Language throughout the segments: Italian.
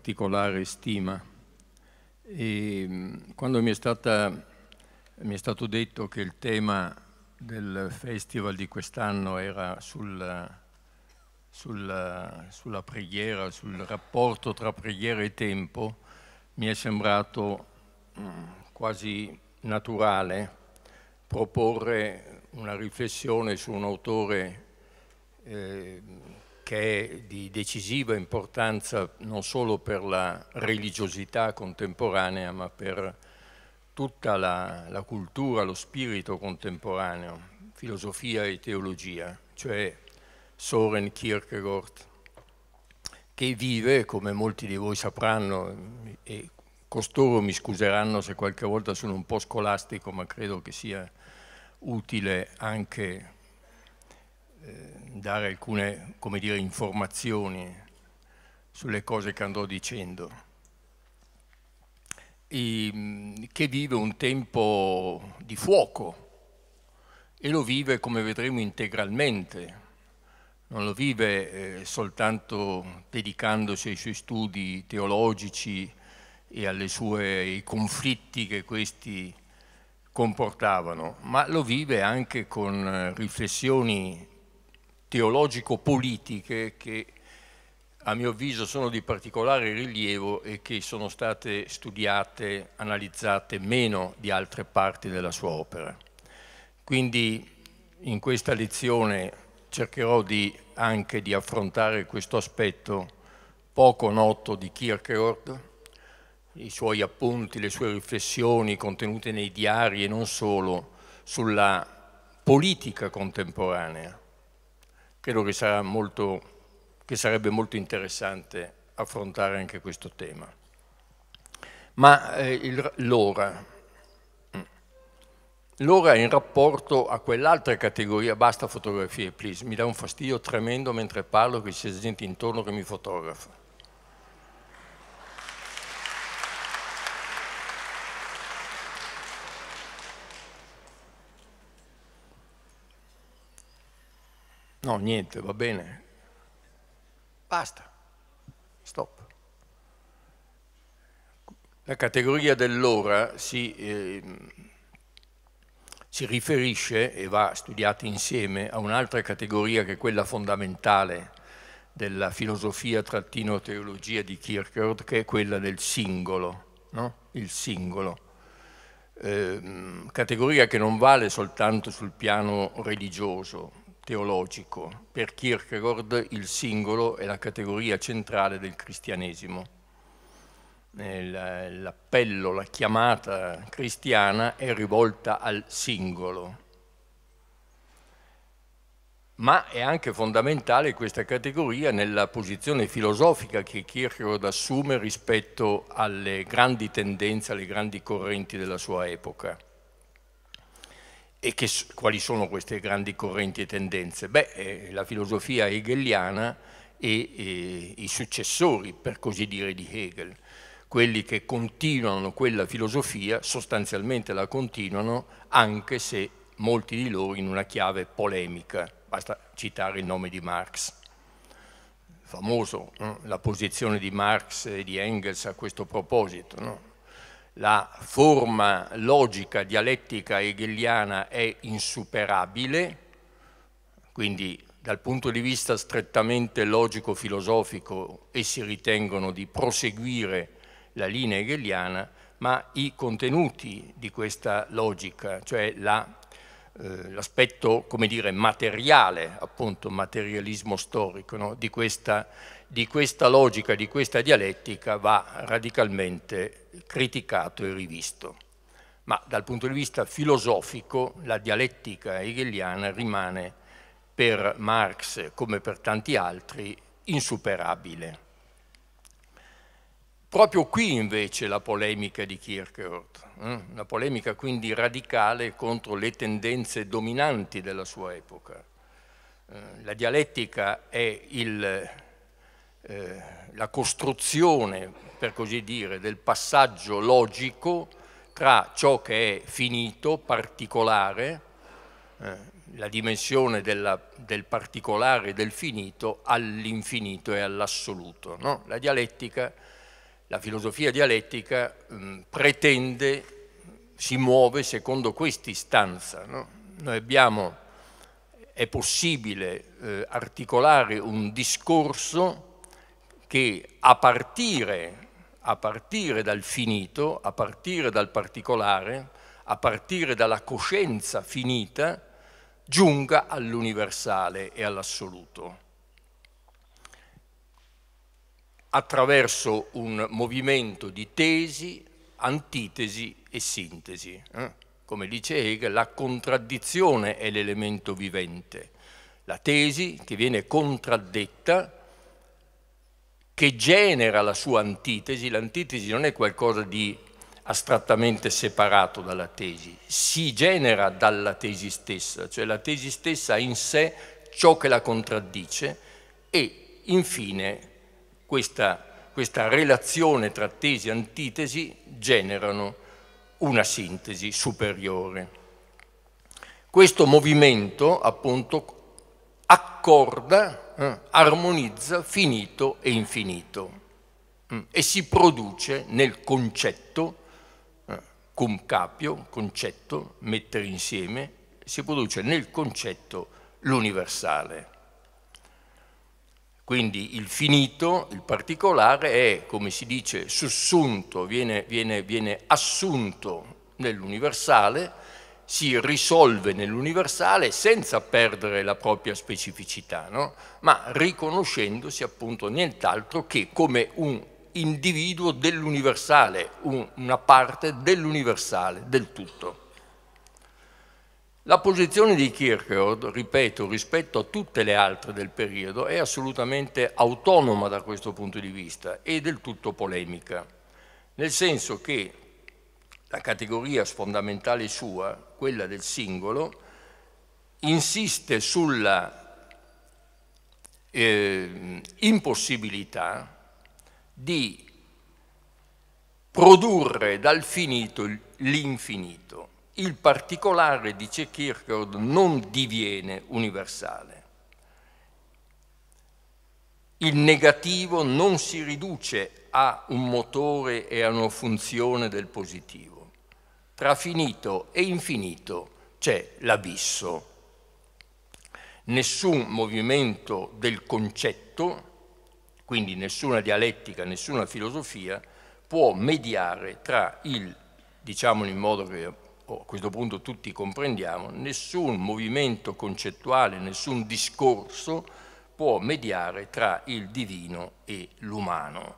particolare stima. E, ehm, quando mi è, stata, mi è stato detto che il tema del festival di quest'anno era sul, sulla, sulla, preghiera, sul rapporto tra preghiera e tempo, mi è sembrato mm, quasi naturale proporre una riflessione su un autore eh, che è di decisiva importanza non solo per la religiosità contemporanea, ma per tutta la, la cultura, lo spirito contemporaneo, filosofia e teologia, cioè Soren Kierkegaard, che vive, come molti di voi sapranno, e costoro mi scuseranno se qualche volta sono un po' scolastico, ma credo che sia utile anche eh, dare alcune dire, informazioni sulle cose che andrò dicendo, e, che vive un tempo di fuoco e lo vive, come vedremo, integralmente, non lo vive eh, soltanto dedicandosi ai suoi studi teologici e sue, ai conflitti che questi comportavano, ma lo vive anche con eh, riflessioni teologico-politiche che a mio avviso sono di particolare rilievo e che sono state studiate, analizzate meno di altre parti della sua opera. Quindi in questa lezione cercherò di, anche di affrontare questo aspetto poco noto di Kierkegaard, i suoi appunti, le sue riflessioni contenute nei diari e non solo, sulla politica contemporanea, Credo che, molto, che sarebbe molto interessante affrontare anche questo tema. Ma eh, l'ora, mm. l'ora in rapporto a quell'altra categoria, basta fotografie, please, mi dà un fastidio tremendo mentre parlo che c'è gente intorno che mi fotografa. No, niente, va bene. Basta. Stop. La categoria dell'ora si, eh, si riferisce e va studiata insieme a un'altra categoria che è quella fondamentale della filosofia trattino teologia di Kierkegaard, che è quella del singolo, no? il singolo. Eh, categoria che non vale soltanto sul piano religioso, teologico. Per Kierkegaard il singolo è la categoria centrale del cristianesimo. L'appello, la chiamata cristiana è rivolta al singolo. Ma è anche fondamentale questa categoria nella posizione filosofica che Kierkegaard assume rispetto alle grandi tendenze, alle grandi correnti della sua epoca e che, quali sono queste grandi correnti e tendenze? Beh, eh, la filosofia hegeliana e, e i successori, per così dire, di Hegel, quelli che continuano quella filosofia, sostanzialmente la continuano, anche se molti di loro in una chiave polemica. Basta citare il nome di Marx. Famoso no? la posizione di Marx e di Engels a questo proposito, no? la forma logica dialettica hegeliana è insuperabile, quindi dal punto di vista strettamente logico-filosofico essi ritengono di proseguire la linea hegeliana, ma i contenuti di questa logica, cioè l'aspetto, la, eh, materiale, appunto materialismo storico, no? di questa di questa logica, di questa dialettica va radicalmente criticato e rivisto. Ma dal punto di vista filosofico la dialettica hegeliana rimane per Marx, come per tanti altri, insuperabile. Proprio qui invece la polemica di Kierkegaard, una hm? polemica quindi radicale contro le tendenze dominanti della sua epoca. Eh, la dialettica è il eh, la costruzione, per così dire, del passaggio logico tra ciò che è finito, particolare, eh, la dimensione della, del particolare e del finito all'infinito e all'assoluto. No? La dialettica, la filosofia dialettica mh, mm, pretende si muove secondo questa istanza. No? Noi abbiamo, è possibile eh, articolare un discorso che a partire, a partire dal finito, a partire dal particolare, a partire dalla coscienza finita, giunga all'universale e all'assoluto attraverso un movimento di tesi, antitesi e sintesi. Eh? Come dice Hegel, la contraddizione è l'elemento vivente. La tesi che viene contraddetta che genera la sua antitesi, l'antitesi non è qualcosa di astrattamente separato dalla tesi, si genera dalla tesi stessa, cioè la tesi stessa ha in sé ciò che la contraddice e infine questa, questa relazione tra tesi e antitesi generano una sintesi superiore. Questo movimento appunto accorda eh, armonizza finito e infinito eh, e si produce nel concetto, eh, cum capio, concetto, mettere insieme, si produce nel concetto l'universale. Quindi il finito, il particolare, è, come si dice, sussunto, viene, viene, viene assunto nell'universale, si risolve nell'universale senza perdere la propria specificità, no? ma riconoscendosi appunto nient'altro che come un individuo dell'universale, un, una parte dell'universale, del tutto. La posizione di Kierkegaard, ripeto, rispetto a tutte le altre del periodo, è assolutamente autonoma da questo punto di vista e del tutto polemica, nel senso che la categoria fondamentale sua, quella del singolo, insiste sulla eh, impossibilità di produrre dal finito l'infinito. Il particolare, dice Kierkegaard, non diviene universale. Il negativo non si riduce a un motore e a una funzione del positivo tra finito e infinito c'è l'abisso. Nessun movimento del concetto, quindi nessuna dialettica, nessuna filosofia, può mediare tra il, diciamolo in modo che oh, a questo punto tutti comprendiamo, nessun movimento concettuale, nessun discorso può mediare tra il divino e l'umano.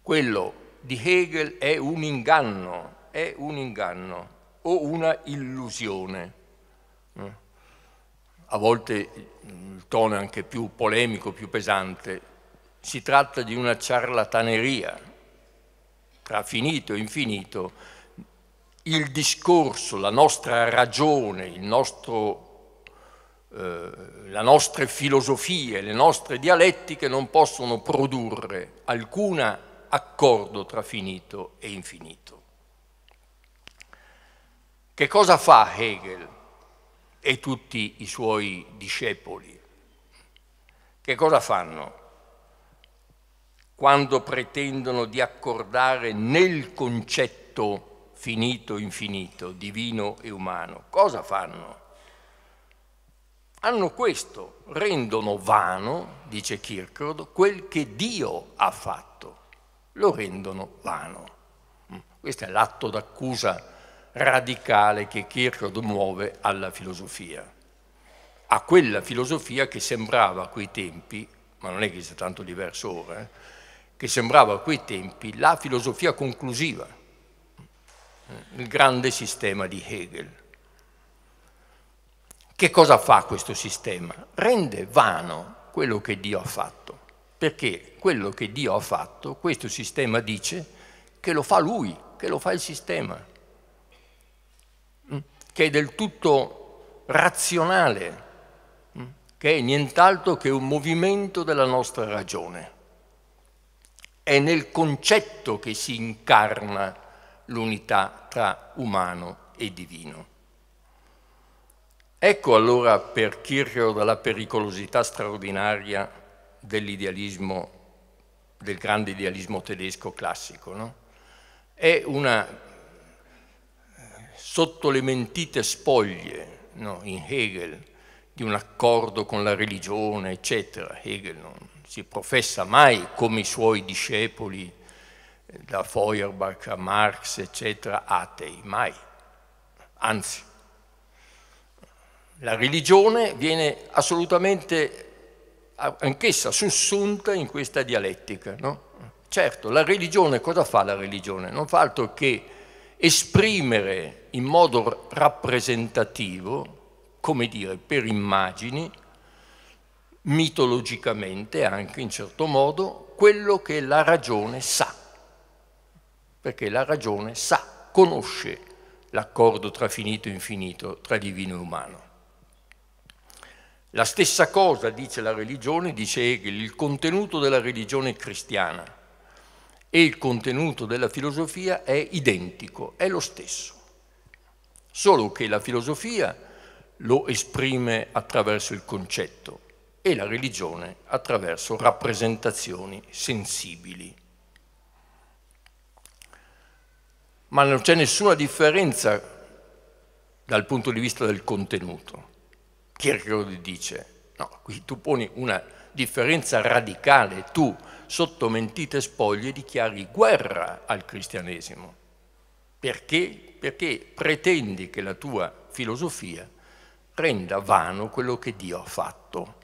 Quello di Hegel è un inganno, è un inganno o una illusione. A volte il tono è anche più polemico, più pesante. Si tratta di una ciarlataneria tra finito e infinito. Il discorso, la nostra ragione, nostro, eh, le nostre filosofie, le nostre dialettiche non possono produrre alcuna accordo tra finito e infinito. Che cosa fa Hegel e tutti i suoi discepoli? Che cosa fanno quando pretendono di accordare nel concetto finito-infinito, divino e umano? Cosa fanno? hanno questo, rendono vano, dice Kierkegaard, quel che Dio ha fatto lo rendono vano. Mm. Questo è l'atto d'accusa radicale che Kierkegaard muove alla filosofia, a quella filosofia che sembrava a quei tempi, ma non è che sia tanto diverso ora, eh, che sembrava a quei tempi la filosofia conclusiva, mm, il grande sistema di Hegel. Che cosa fa questo sistema? Rende vano quello che Dio ha fatto perché quello che Dio ha fatto, questo sistema dice che lo fa lui, che lo fa il sistema, mm, che è del tutto razionale, mm, che è nient'altro che un movimento della nostra ragione. È nel concetto che si incarna l'unità tra umano e divino. Ecco allora per Kirchhoff la pericolosità straordinaria dell'idealismo, del grande idealismo tedesco classico. No? È una eh, sotto le mentite spoglie no? in Hegel di un accordo con la religione, eccetera. Hegel non si professa mai come i suoi discepoli, eh, da Feuerbach a Marx, eccetera, atei, mai. Anzi, la religione viene assolutamente anch'essa sussunta in questa dialettica. No? Certo, la religione cosa fa la religione? Non fa altro che esprimere in modo rappresentativo, come dire, per immagini, mitologicamente anche in certo modo, quello che la ragione sa. Perché la ragione sa, conosce l'accordo tra finito e infinito, tra divino e umano. La stessa cosa, dice la religione, dice Hegel, il contenuto della religione cristiana e il contenuto della filosofia è identico, è lo stesso, solo che la filosofia lo esprime attraverso il concetto e la religione attraverso rappresentazioni sensibili. Ma non c'è nessuna differenza dal punto di vista del contenuto. Kierkegaard dice, no, qui tu poni una differenza radicale, tu sotto mentite spoglie dichiari guerra al cristianesimo. Perché? Perché pretendi che la tua filosofia renda vano quello che Dio ha fatto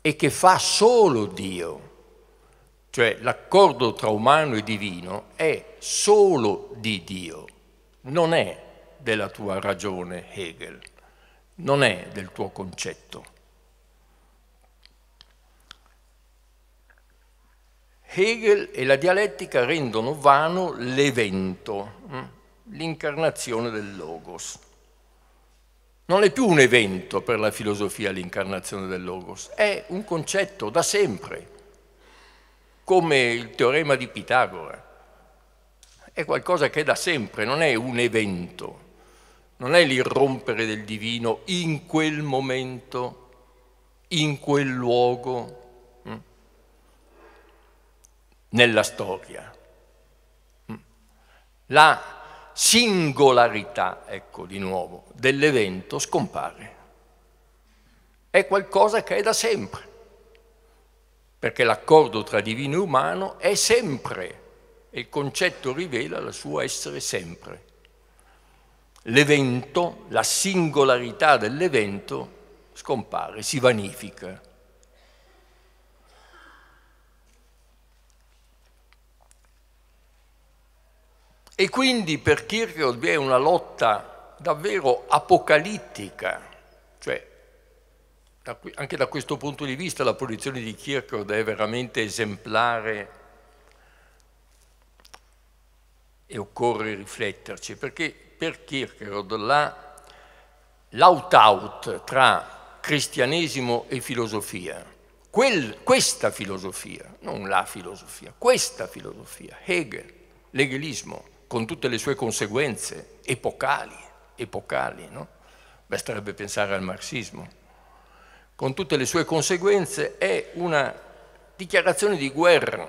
e che fa solo Dio. Cioè l'accordo tra umano e divino è solo di Dio, non è della tua ragione, Hegel, non è del tuo concetto. Hegel e la dialettica rendono vano l'evento, mm? l'incarnazione del Logos. Non è più un evento per la filosofia l'incarnazione del Logos, è un concetto da sempre, come il teorema di Pitagora. È qualcosa che è da sempre, non è un evento non è l'irrompere del divino in quel momento, in quel luogo, mm, nella storia. Mm. La singolarità, ecco di nuovo, dell'evento scompare. È qualcosa che è da sempre, perché l'accordo tra divino e umano è sempre, e il concetto rivela la sua essere sempre l'evento, la singolarità dell'evento scompare, si vanifica. E quindi per Kierkegaard vi è una lotta davvero apocalittica, cioè anche da questo punto di vista la posizione di Kierkegaard è veramente esemplare e occorre rifletterci, perché per Kierkegaard l'out-out tra cristianesimo e filosofia, quel, questa filosofia, non la filosofia, questa filosofia, Hegel, l'hegelismo, con tutte le sue conseguenze epocali, epocali, no? basterebbe pensare al marxismo, con tutte le sue conseguenze è una dichiarazione di guerra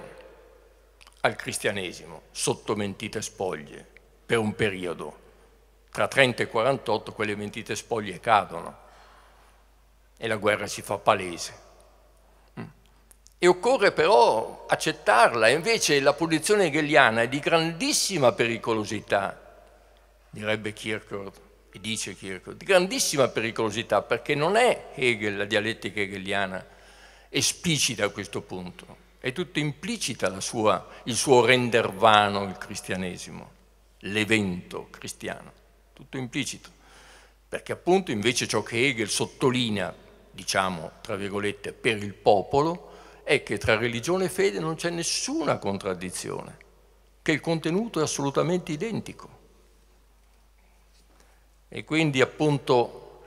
al cristianesimo sotto mentite spoglie per un periodo tra 30 e 48 quelle mentite spoglie cadono e la guerra si fa palese. Mm. E occorre però accettarla, invece la posizione hegeliana è di grandissima pericolosità, direbbe Kierkegaard, e dice Kierkegaard, di grandissima pericolosità perché non è Hegel, la dialettica hegeliana, esplicita a questo punto, è tutto implicita sua, il suo render vano il cristianesimo, l'evento cristiano tutto implicito, perché appunto invece ciò che Hegel sottolinea, diciamo, tra virgolette, per il popolo, è che tra religione e fede non c'è nessuna contraddizione, che il contenuto è assolutamente identico. E quindi appunto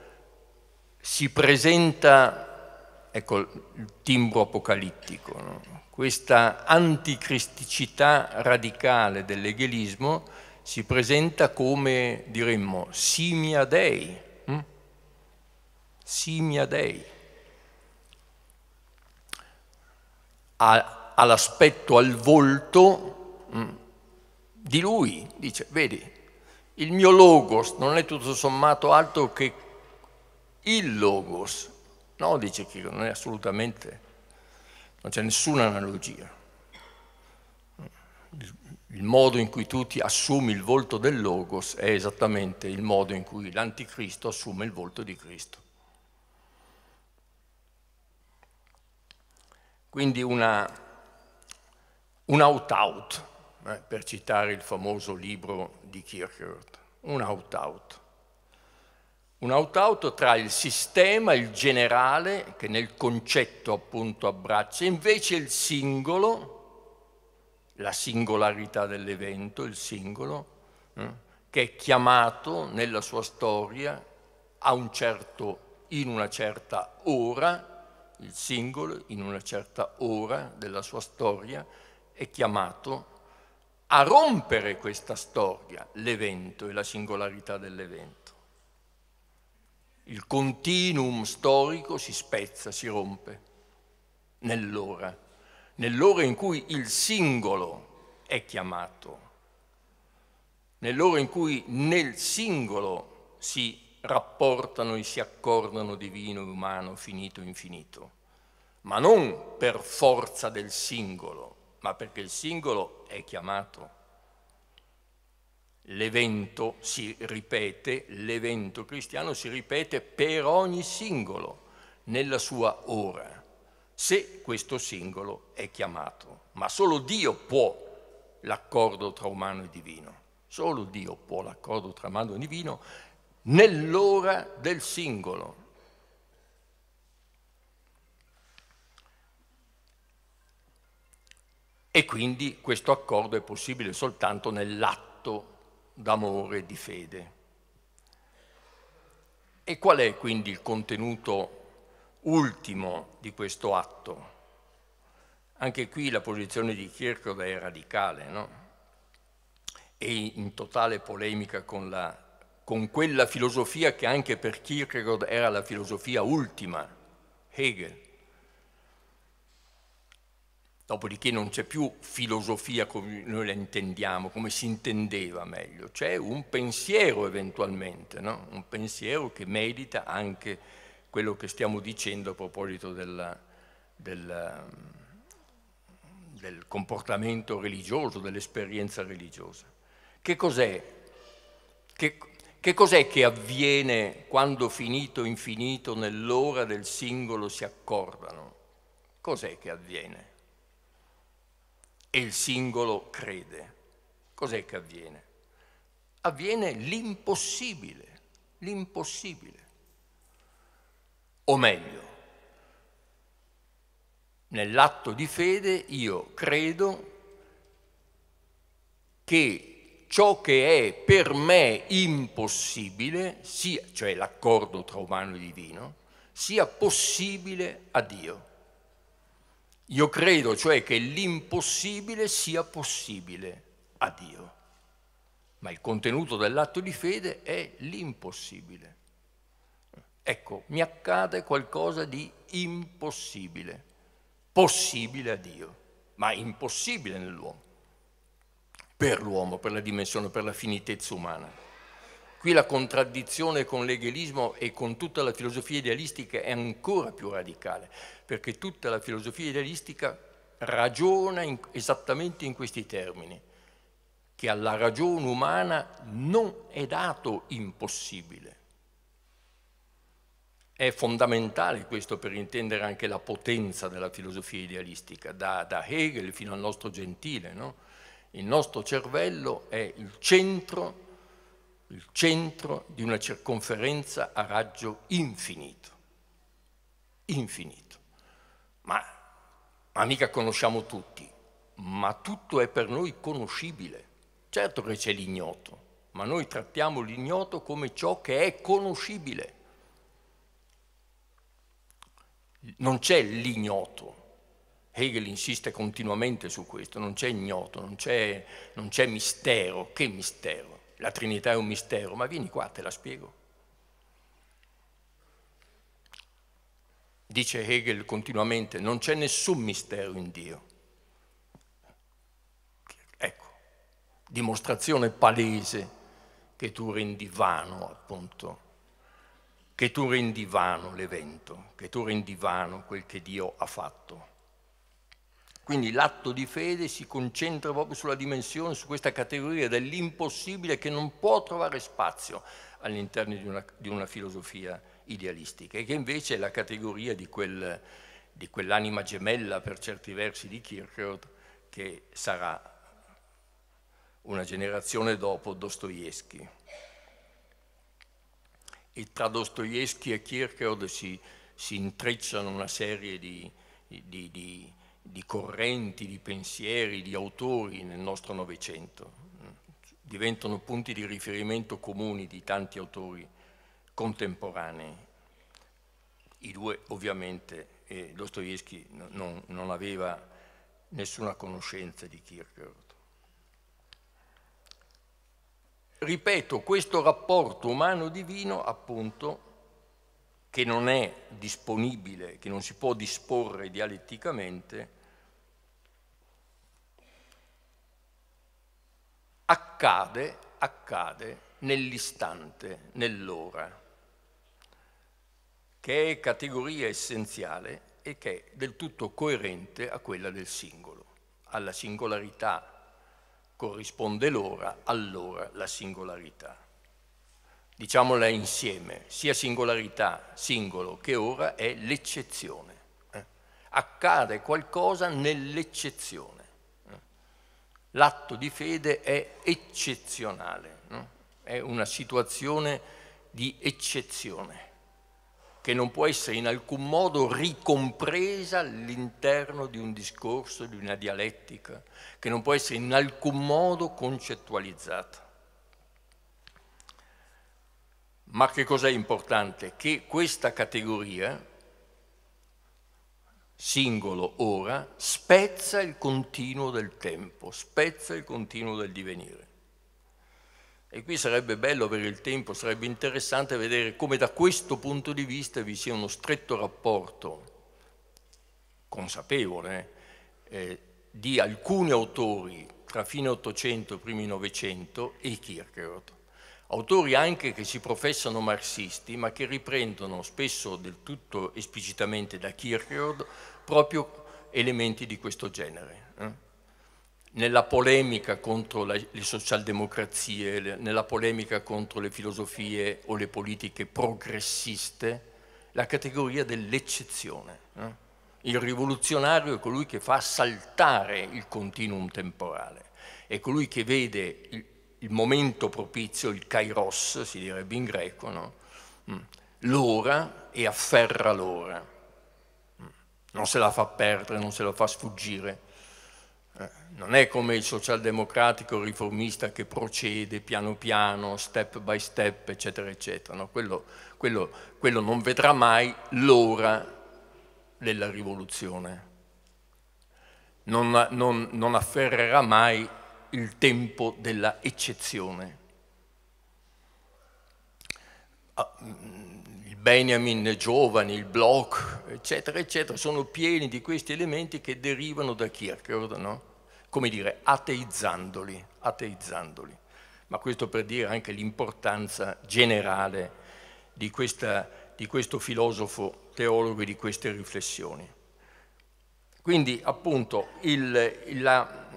si presenta, ecco il timbro apocalittico, no? questa anticristicità radicale dell'egelismo, si presenta come, diremmo, simia dei, hm? simia dei. Ha, ha l'aspetto, al volto hm? di lui, dice, vedi, il mio logos non è tutto sommato altro che il logos, no, dice che non è assolutamente, non c'è nessuna analogia il modo in cui tu ti assumi il volto del Logos è esattamente il modo in cui l'anticristo assume il volto di Cristo. Quindi una, un out-out, eh, per citare il famoso libro di Kierkegaard, un out-out. Un out-out tra il sistema, il generale, che nel concetto appunto abbraccia, invece il singolo, la singolarità dell'evento, il singolo, eh, che è chiamato nella sua storia a un certo, in una certa ora, il singolo in una certa ora della sua storia è chiamato a rompere questa storia, l'evento e la singolarità dell'evento. Il continuum storico si spezza, si rompe nell'ora nell'ora in cui il singolo è chiamato, nell'ora in cui nel singolo si rapportano e si accordano divino, umano, finito, e infinito, ma non per forza del singolo, ma perché il singolo è chiamato. L'evento si ripete, l'evento cristiano si ripete per ogni singolo nella sua ora se questo singolo è chiamato. Ma solo Dio può l'accordo tra umano e divino. Solo Dio può l'accordo tra umano e divino nell'ora del singolo. E quindi questo accordo è possibile soltanto nell'atto d'amore e di fede. E qual è quindi il contenuto ultimo di questo atto. Anche qui la posizione di Kierkegaard è radicale, no? E in totale polemica con, la, con quella filosofia che anche per Kierkegaard era la filosofia ultima, Hegel. Dopodiché non c'è più filosofia come noi la intendiamo, come si intendeva meglio, c'è un pensiero eventualmente, no? un pensiero che medita anche quello che stiamo dicendo a proposito della, della, del comportamento religioso, dell'esperienza religiosa. Che cos'è? Che, che cos'è che avviene quando finito infinito nell'ora del singolo si accordano? Cos'è che avviene? E il singolo crede. Cos'è che avviene? Avviene l'impossibile, l'impossibile. O meglio, nell'atto di fede io credo che ciò che è per me impossibile, sia, cioè l'accordo tra umano e divino, sia possibile a Dio. Io credo cioè che l'impossibile sia possibile a Dio, ma il contenuto dell'atto di fede è l'impossibile. Ecco, mi accade qualcosa di impossibile, possibile a Dio, ma impossibile nell'uomo, per l'uomo, per la dimensione, per la finitezza umana. Qui la contraddizione con l'egelismo e con tutta la filosofia idealistica è ancora più radicale, perché tutta la filosofia idealistica ragiona in, esattamente in questi termini, che alla ragione umana non è dato impossibile, è fondamentale questo per intendere anche la potenza della filosofia idealistica, da, da Hegel fino al nostro Gentile. No? Il nostro cervello è il centro, il centro di una circonferenza a raggio infinito, infinito. Ma, ma mica conosciamo tutti, ma tutto è per noi conoscibile. Certo che c'è l'ignoto, ma noi trattiamo l'ignoto come ciò che è conoscibile non c'è l'ignoto. Hegel insiste continuamente su questo, non c'è ignoto, non c'è, non c'è mistero. Che mistero? La Trinità è un mistero, ma vieni qua, te la spiego. Dice Hegel continuamente, non c'è nessun mistero in Dio. Ecco, dimostrazione palese che tu rendi vano appunto che tu rendi vano l'evento, che tu rendi vano quel che Dio ha fatto. Quindi l'atto di fede si concentra proprio sulla dimensione, su questa categoria dell'impossibile che non può trovare spazio all'interno di una, di una filosofia idealistica e che invece è la categoria di, quel, di quell'anima gemella per certi versi di Kierkegaard che sarà una generazione dopo Dostoevsky e tra Dostoevsky e Kierkegaard si, si intrecciano una serie di, di, di, di, correnti, di pensieri, di autori nel nostro Novecento. Diventano punti di riferimento comuni di tanti autori contemporanei. I due ovviamente, eh, Dostoevsky non, non aveva nessuna conoscenza di Kierkegaard. ripeto, questo rapporto umano-divino, appunto, che non è disponibile, che non si può disporre dialetticamente, accade, accade nell'istante, nell'ora, che è categoria essenziale e che è del tutto coerente a quella del singolo, alla singolarità corrisponde l'ora, allora la singolarità. Diciamola insieme, sia singolarità, singolo che ora è l'eccezione. Eh? Accade qualcosa nell'eccezione. Eh? L'atto di fede è eccezionale, no? è una situazione di eccezione che non può essere in alcun modo ricompresa all'interno di un discorso, di una dialettica, che non può essere in alcun modo concettualizzata. Ma che cos'è importante? Che questa categoria, singolo ora, spezza il continuo del tempo, spezza il continuo del divenire. E qui sarebbe bello avere il tempo, sarebbe interessante vedere come da questo punto di vista vi sia uno stretto rapporto consapevole eh, di alcuni autori tra fine 800 e primi 900 e Kierkegaard. Autori anche che si professano marxisti, ma che riprendono spesso del tutto esplicitamente da Kierkegaard proprio elementi di questo genere. Eh? nella polemica contro le socialdemocrazie, nella polemica contro le filosofie o le politiche progressiste, la categoria dell'eccezione. Il rivoluzionario è colui che fa saltare il continuum temporale, è colui che vede il, il momento propizio, il kairos, si direbbe in greco, no? Mm. l'ora e afferra l'ora. Mm. Non se la fa perdere, non se la fa sfuggire non è come il socialdemocratico riformista che procede piano piano, step by step, eccetera, eccetera. No, quello, quello, quello non vedrà mai l'ora della rivoluzione. Non, non, non, afferrerà mai il tempo della eccezione. Ah, mm, il Benjamin Giovani, il Bloch, eccetera, eccetera, sono pieni di questi elementi che derivano da Kierkegaard, no? come dire, ateizzandoli, ateizzandoli. Ma questo per dire anche l'importanza generale di, questa, di questo filosofo teologo e di queste riflessioni. Quindi appunto il, la,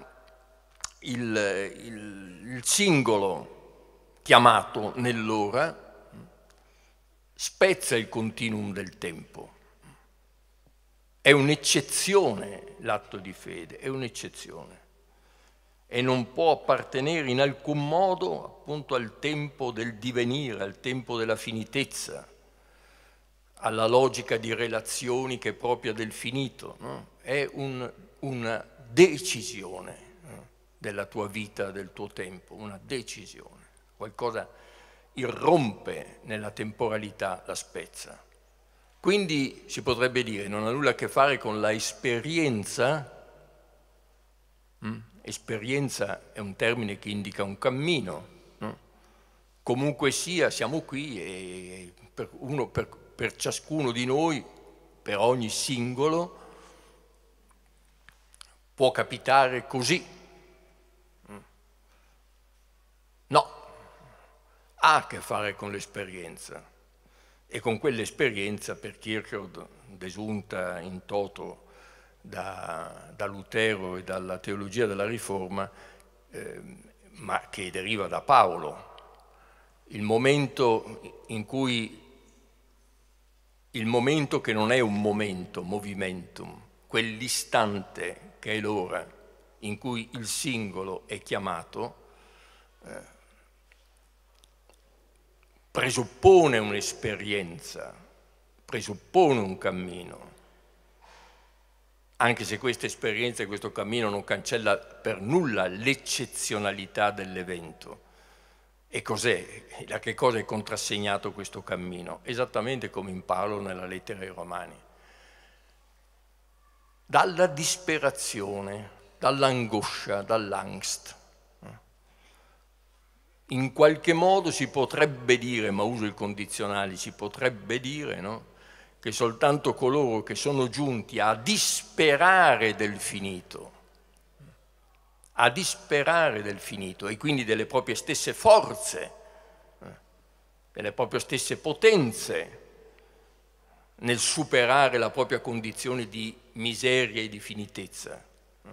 il, il, il singolo chiamato nell'ora spezza il continuum del tempo. È un'eccezione l'atto di fede, è un'eccezione e non può appartenere in alcun modo appunto al tempo del divenire, al tempo della finitezza, alla logica di relazioni che è propria del finito, no? è un, una decisione no? della tua vita, del tuo tempo, una decisione, qualcosa irrompe nella temporalità, la spezza. Quindi si potrebbe dire non ha nulla a che fare con la esperienza hm? esperienza è un termine che indica un cammino. No? Comunque sia, siamo qui e per, uno, per, per ciascuno di noi, per ogni singolo, può capitare così. No, ha a che fare con l'esperienza e con quell'esperienza per Kierkegaard desunta in toto da, da Lutero e dalla teologia della Riforma, eh, ma che deriva da Paolo. Il momento in cui il momento che non è un momento, movimentum, quell'istante che è l'ora in cui il singolo è chiamato, eh, presuppone un'esperienza, presuppone un cammino anche se questa esperienza e questo cammino non cancella per nulla l'eccezionalità dell'evento. E cos'è? Da che cosa è contrassegnato questo cammino? Esattamente come in Paolo nella lettera ai Romani. Dalla disperazione, dall'angoscia, dall'angst. In qualche modo si potrebbe dire, ma uso il condizionale, si potrebbe dire, no? che soltanto coloro che sono giunti a disperare del finito, a disperare del finito e quindi delle proprie stesse forze, eh, delle proprie stesse potenze nel superare la propria condizione di miseria e di finitezza. Eh.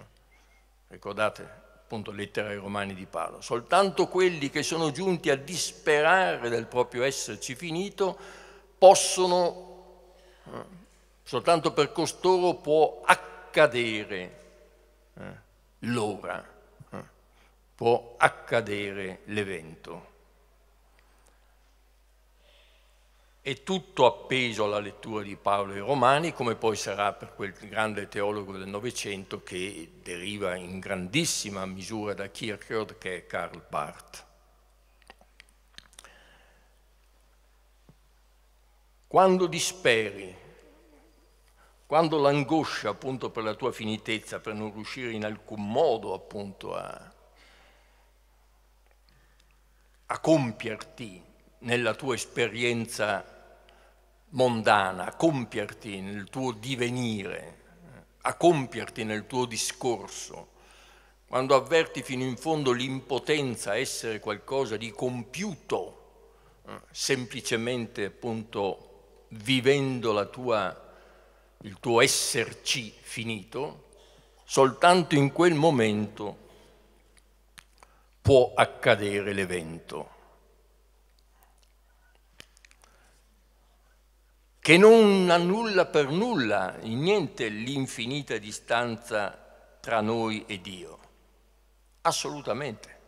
Ricordate appunto lettera ai Romani di Paolo, soltanto quelli che sono giunti a disperare del proprio esserci finito possono Soltanto per costoro può accadere eh, l'ora, eh, può accadere l'evento. È tutto appeso alla lettura di Paolo ai Romani, come poi sarà per quel grande teologo del Novecento che deriva in grandissima misura da Kierkegaard, che è Karl Barth. Quando disperi, quando l'angoscia appunto per la tua finitezza, per non riuscire in alcun modo appunto a, a compierti nella tua esperienza mondana, a compierti nel tuo divenire, a compierti nel tuo discorso, quando avverti fino in fondo l'impotenza a essere qualcosa di compiuto, eh, semplicemente appunto vivendo tua, il tuo esserci finito, soltanto in quel momento può accadere l'evento. che non annulla per nulla, in niente, l'infinita distanza tra noi e Dio. Assolutamente.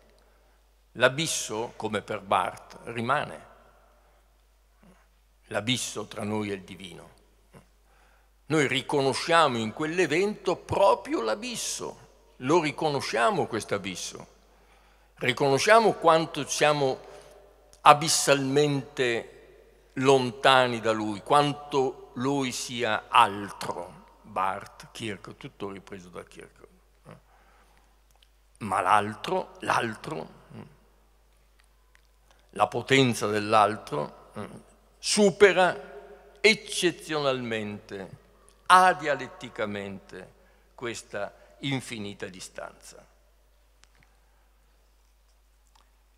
L'abisso, come per Barth, rimane l'abisso tra noi e il divino. Noi riconosciamo in quell'evento proprio l'abisso, lo riconosciamo questo abisso, riconosciamo quanto siamo abissalmente lontani da lui, quanto lui sia altro. Bart, Kirk, tutto ripreso da Kirk. Ma l'altro, l'altro, la potenza dell'altro, supera eccezionalmente, adialetticamente, questa infinita distanza.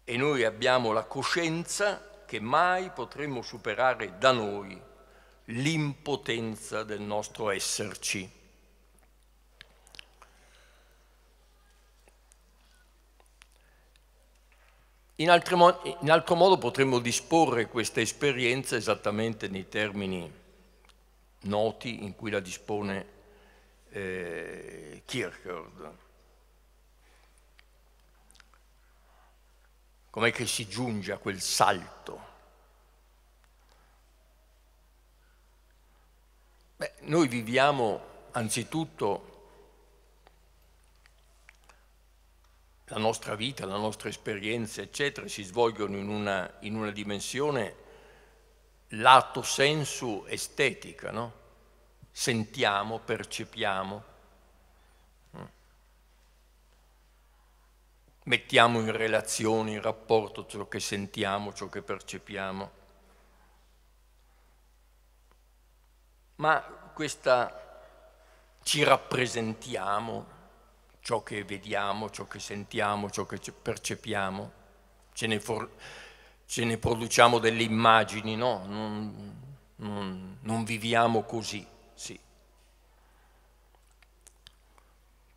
E noi abbiamo la coscienza che mai potremo superare da noi l'impotenza del nostro esserci In altro, in altro modo potremmo disporre questa esperienza esattamente nei termini noti in cui la dispone eh, Kierkegaard. Com'è che si giunge a quel salto? Beh, noi viviamo anzitutto la nostra vita, la nostra esperienza, eccetera, si svolgono in una, in una dimensione lato sensu estetica, no? Sentiamo, percepiamo, mettiamo in relazione, in rapporto ciò che sentiamo, ciò che percepiamo. Ma questa ci rappresentiamo, ciò che vediamo, ciò che sentiamo, ciò che percepiamo, ce ne, for- ce ne produciamo delle immagini, no? Non, non, non viviamo così, sì.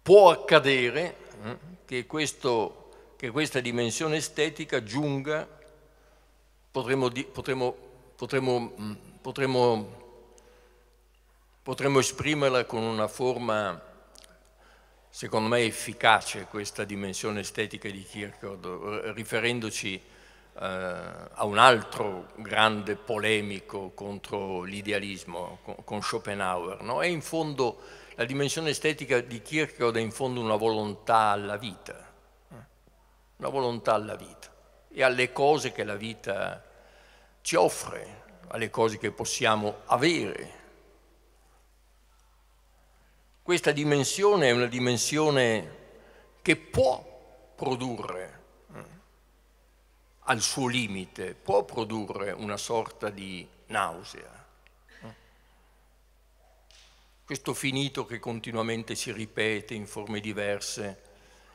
Può accadere eh, che, questo, che, questa dimensione estetica giunga, potremmo, di, potremmo, potremmo, mm, potremmo esprimerla con una forma secondo me efficace questa dimensione estetica di Kierkegaard, riferendoci eh, a un altro grande polemico contro l'idealismo, con, Schopenhauer. No? È in fondo, la dimensione estetica di Kierkegaard è in fondo una volontà alla vita, eh? una volontà alla vita e alle cose che la vita ci offre, alle cose che possiamo avere questa dimensione è una dimensione che può produrre al suo limite, può produrre una sorta di nausea. Questo finito che continuamente si ripete in forme diverse,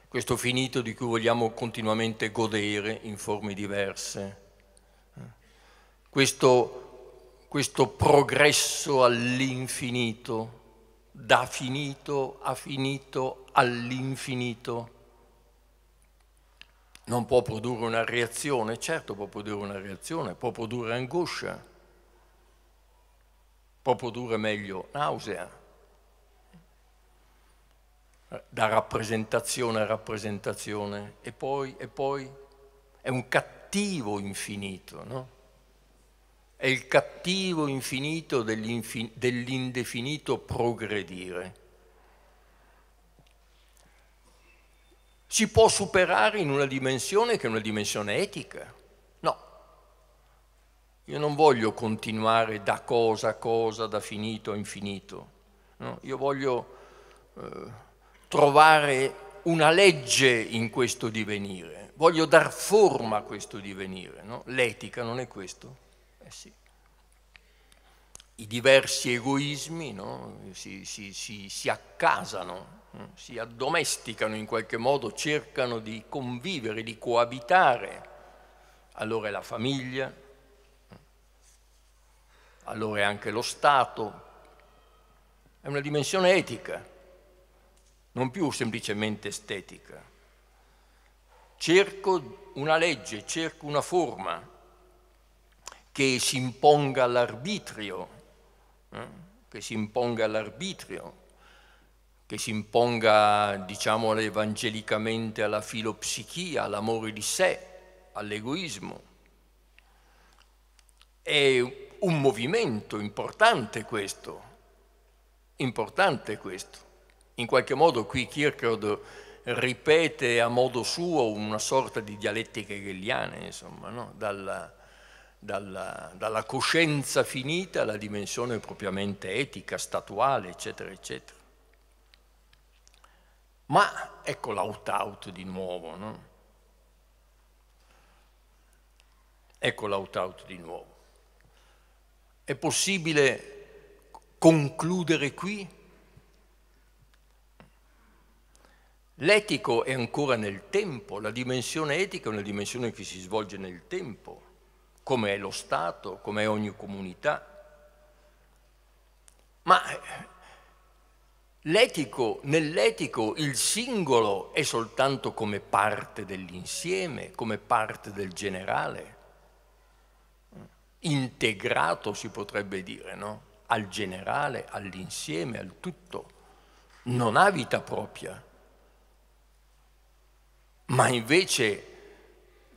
questo finito di cui vogliamo continuamente godere in forme diverse, questo, questo progresso all'infinito da finito a finito all'infinito. Non può produrre una reazione, certo può produrre una reazione, può produrre angoscia, può produrre meglio nausea, da rappresentazione a rappresentazione e poi, e poi è un cattivo infinito, no? è il cattivo infinito dell'indefinito progredire. Si può superare in una dimensione che è una dimensione etica? No. Io non voglio continuare da cosa a cosa, da finito a infinito. No? Io voglio eh, trovare una legge in questo divenire, voglio dar forma a questo divenire. No? L'etica non è questo. Eh sì. I diversi egoismi no? si, si, si, si accasano, si addomesticano in qualche modo, cercano di convivere, di coabitare. Allora è la famiglia, allora è anche lo Stato. È una dimensione etica, non più semplicemente estetica. Cerco una legge, cerco una forma che si imponga all'arbitrio, eh? che si imponga all'arbitrio, che si imponga, diciamo evangelicamente, alla filopsichia, all'amore di sé, all'egoismo. È un movimento importante questo, importante questo. In qualche modo qui Kierkegaard ripete a modo suo una sorta di dialettica hegeliana, insomma, no? Dalla, dalla, dalla coscienza finita alla dimensione propriamente etica, statuale, eccetera, eccetera. Ma ecco l'out-out di nuovo, no? Ecco l'out-out di nuovo. È possibile concludere qui? L'etico è ancora nel tempo, la dimensione etica è una dimensione che si svolge nel tempo come è lo Stato, come è ogni comunità. Ma eh, l'etico, nell'etico il singolo è soltanto come parte dell'insieme, come parte del generale, integrato si potrebbe dire, no? al generale, all'insieme, al tutto. Non ha vita propria, ma invece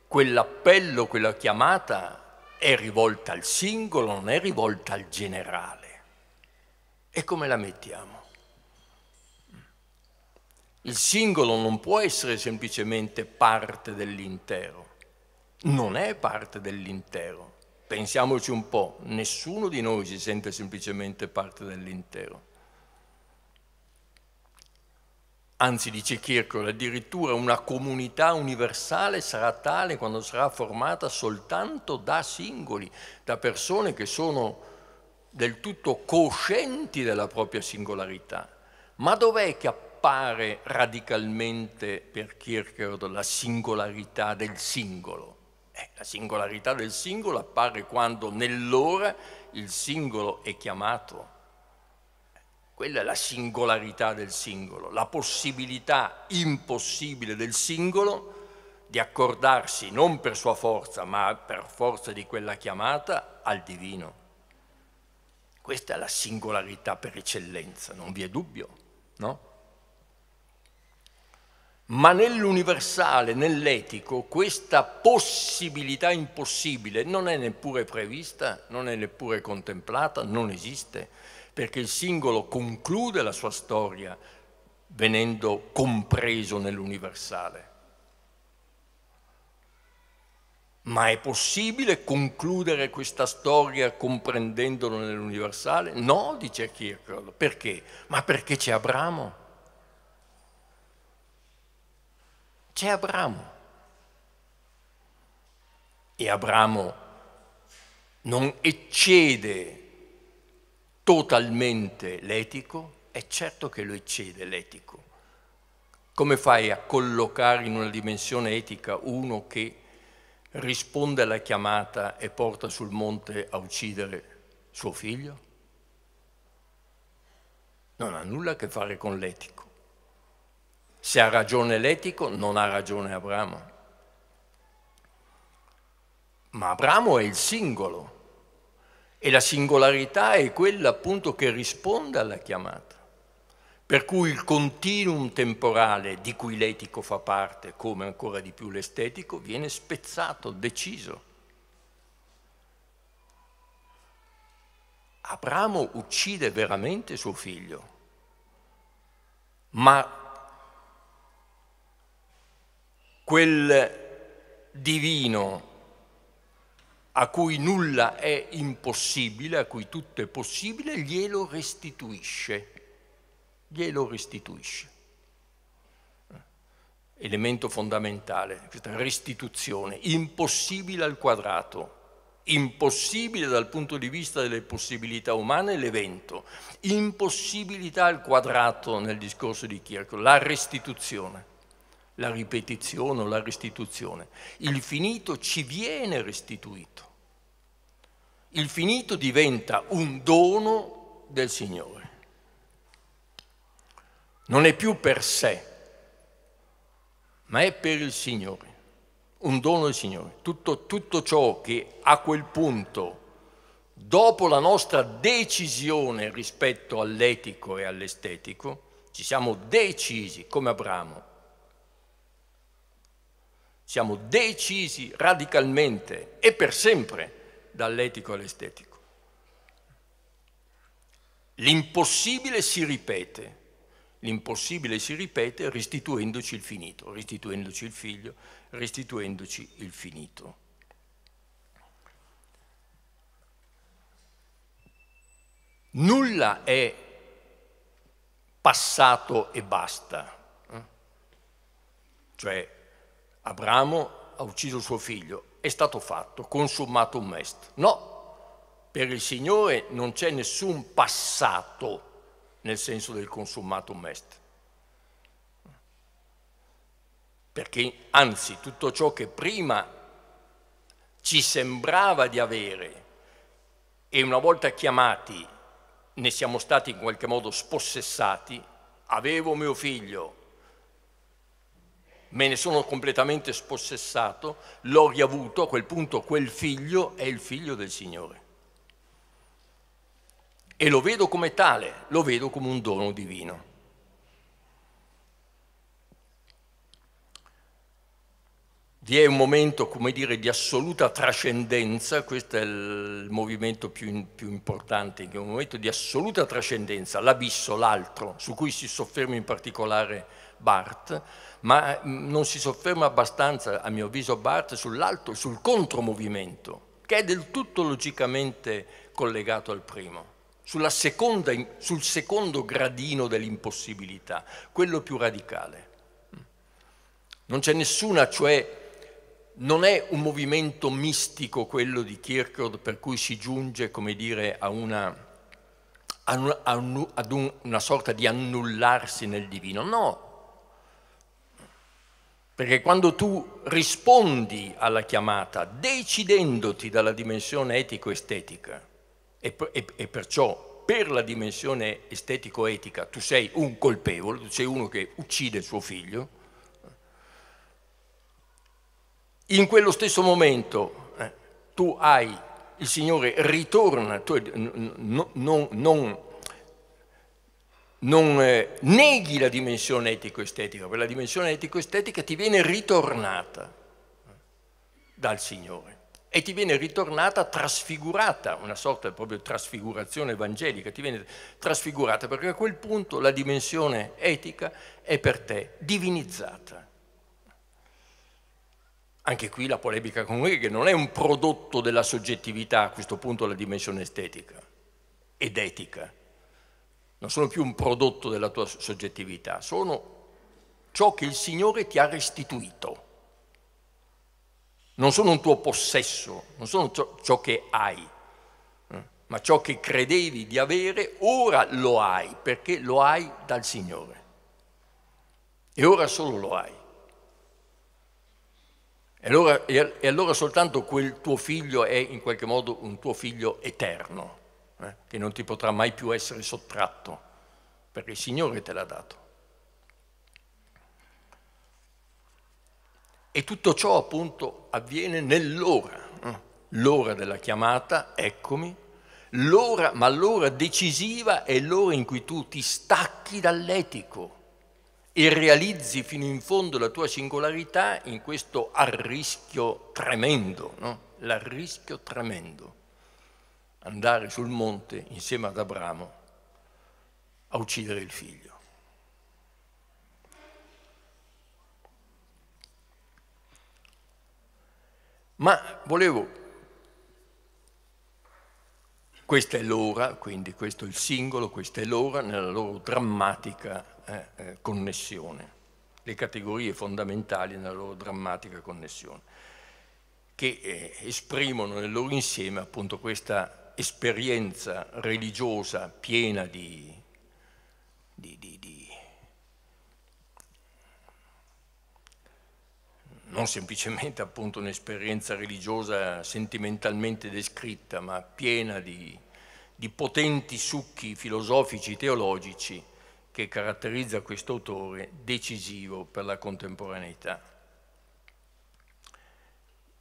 quell'appello, quella chiamata è rivolta al singolo, non è rivolta al generale. E come la mettiamo? Il singolo non può essere semplicemente parte dell'intero, non è parte dell'intero. Pensiamoci un po', nessuno di noi si sente semplicemente parte dell'intero. Anzi, dice Kirchhoff, addirittura una comunità universale sarà tale quando sarà formata soltanto da singoli, da persone che sono del tutto coscienti della propria singolarità. Ma dov'è che appare radicalmente per Kirchhoff la singolarità del singolo? Eh, la singolarità del singolo appare quando nell'ora il singolo è chiamato quella è la singolarità del singolo, la possibilità impossibile del singolo di accordarsi non per sua forza, ma per forza di quella chiamata al divino. Questa è la singolarità per eccellenza, non vi è dubbio, no? Ma nell'universale, nell'etico, questa possibilità impossibile non è neppure prevista, non è neppure contemplata, non esiste perché il singolo conclude la sua storia venendo compreso nell'universale. Ma è possibile concludere questa storia comprendendolo nell'universale? No, dice Kierkegaard. Perché? Ma perché c'è Abramo. C'è Abramo. E Abramo non eccede totalmente l'etico, è certo che lo eccede l'etico. Come fai a collocare in una dimensione etica uno che risponde alla chiamata e porta sul monte a uccidere suo figlio? Non ha nulla a che fare con l'etico. Se ha ragione l'etico, non ha ragione Abramo. Ma Abramo è il singolo e la singolarità è quella appunto che risponde alla chiamata. Per cui il continuum temporale di cui l'etico fa parte, come ancora di più l'estetico, viene spezzato, deciso. Abramo uccide veramente suo figlio, ma quel divino a cui nulla è impossibile, a cui tutto è possibile, glielo restituisce. Glielo restituisce. Elemento fondamentale, questa restituzione, impossibile al quadrato, impossibile dal punto di vista delle possibilità umane l'evento, impossibilità al quadrato nel discorso di Kierkegaard, la restituzione, la ripetizione o la restituzione. Il finito ci viene restituito il finito diventa un dono del Signore. Non è più per sé, ma è per il Signore, un dono del Signore. Tutto, tutto ciò che a quel punto, dopo la nostra decisione rispetto all'etico e all'estetico, ci siamo decisi come Abramo, siamo decisi radicalmente e per sempre dall'etico all'estetico. L'impossibile si ripete, l'impossibile si ripete restituendoci il finito, restituendoci il figlio, restituendoci il finito. Nulla è passato e basta. Eh? Cioè Abramo ha ucciso suo figlio, è stato fatto, consumato un mest. No, per il Signore non c'è nessun passato nel senso del consumato un mest. Perché anzi tutto ciò che prima ci sembrava di avere e una volta chiamati ne siamo stati in qualche modo spossessati, avevo mio figlio, me ne sono completamente spossessato, l'ho riavuto, a quel punto quel figlio è il figlio del Signore. E lo vedo come tale, lo vedo come un dono divino. Vi è un momento, come dire, di assoluta trascendenza, questo è il movimento più, più importante, è un momento di assoluta trascendenza, l'abisso, l'altro, su cui si sofferma in particolare Barth, ma mm, non si sofferma abbastanza, a mio avviso, Barthes sull'altro, sul contromovimento, che è del tutto logicamente collegato al primo, seconda, sul secondo gradino dell'impossibilità, quello più radicale. Non c'è nessuna, cioè, non è un movimento mistico quello di Kierkegaard per cui si giunge, come dire, a una, ad una sorta di annullarsi nel divino, no, perché quando tu rispondi alla chiamata decidendoti dalla dimensione etico-estetica e, e, e perciò per la dimensione estetico-etica tu sei un colpevole, tu sei uno che uccide suo figlio, in quello stesso momento eh, tu hai, il Signore ritorna, tu, non, non non eh, neghi la dimensione etico-estetica, perché la dimensione etico-estetica ti viene ritornata dal Signore e ti viene ritornata trasfigurata, una sorta proprio di trasfigurazione evangelica, ti viene trasfigurata perché a quel punto la dimensione etica è per te divinizzata. Anche qui la polemica con lui che non è un prodotto della soggettività, a questo punto la dimensione estetica ed etica, non sono più un prodotto della tua soggettività, sono ciò che il Signore ti ha restituito. Non sono un tuo possesso, non sono ciò, che hai, eh, ma ciò che credevi di avere, ora lo hai, perché lo hai dal Signore. E ora solo lo hai. E allora, e allora soltanto quel tuo figlio è in qualche modo un tuo figlio eterno, eh, che non ti potrà mai più essere sottratto, perché il Signore te l'ha dato. E tutto ciò appunto avviene nell'ora, eh, l'ora della chiamata, eccomi, l'ora, ma l'ora decisiva è l'ora in cui tu ti stacchi dall'etico e realizzi fino in fondo la tua singolarità in questo arrischio tremendo, no? l'arrischio tremendo andare sul monte insieme ad Abramo a uccidere il figlio. Ma volevo, questa è l'ora, quindi questo è il singolo, questa è l'ora nella loro drammatica eh, eh connessione, le categorie fondamentali nella loro drammatica connessione, che eh, esprimono nel loro insieme appunto questa esperienza religiosa piena di, di, di, di non semplicemente appunto un'esperienza religiosa sentimentalmente descritta, ma piena di, di potenti succhi filosofici, teologici, che caratterizza questo autore decisivo per la contemporaneità.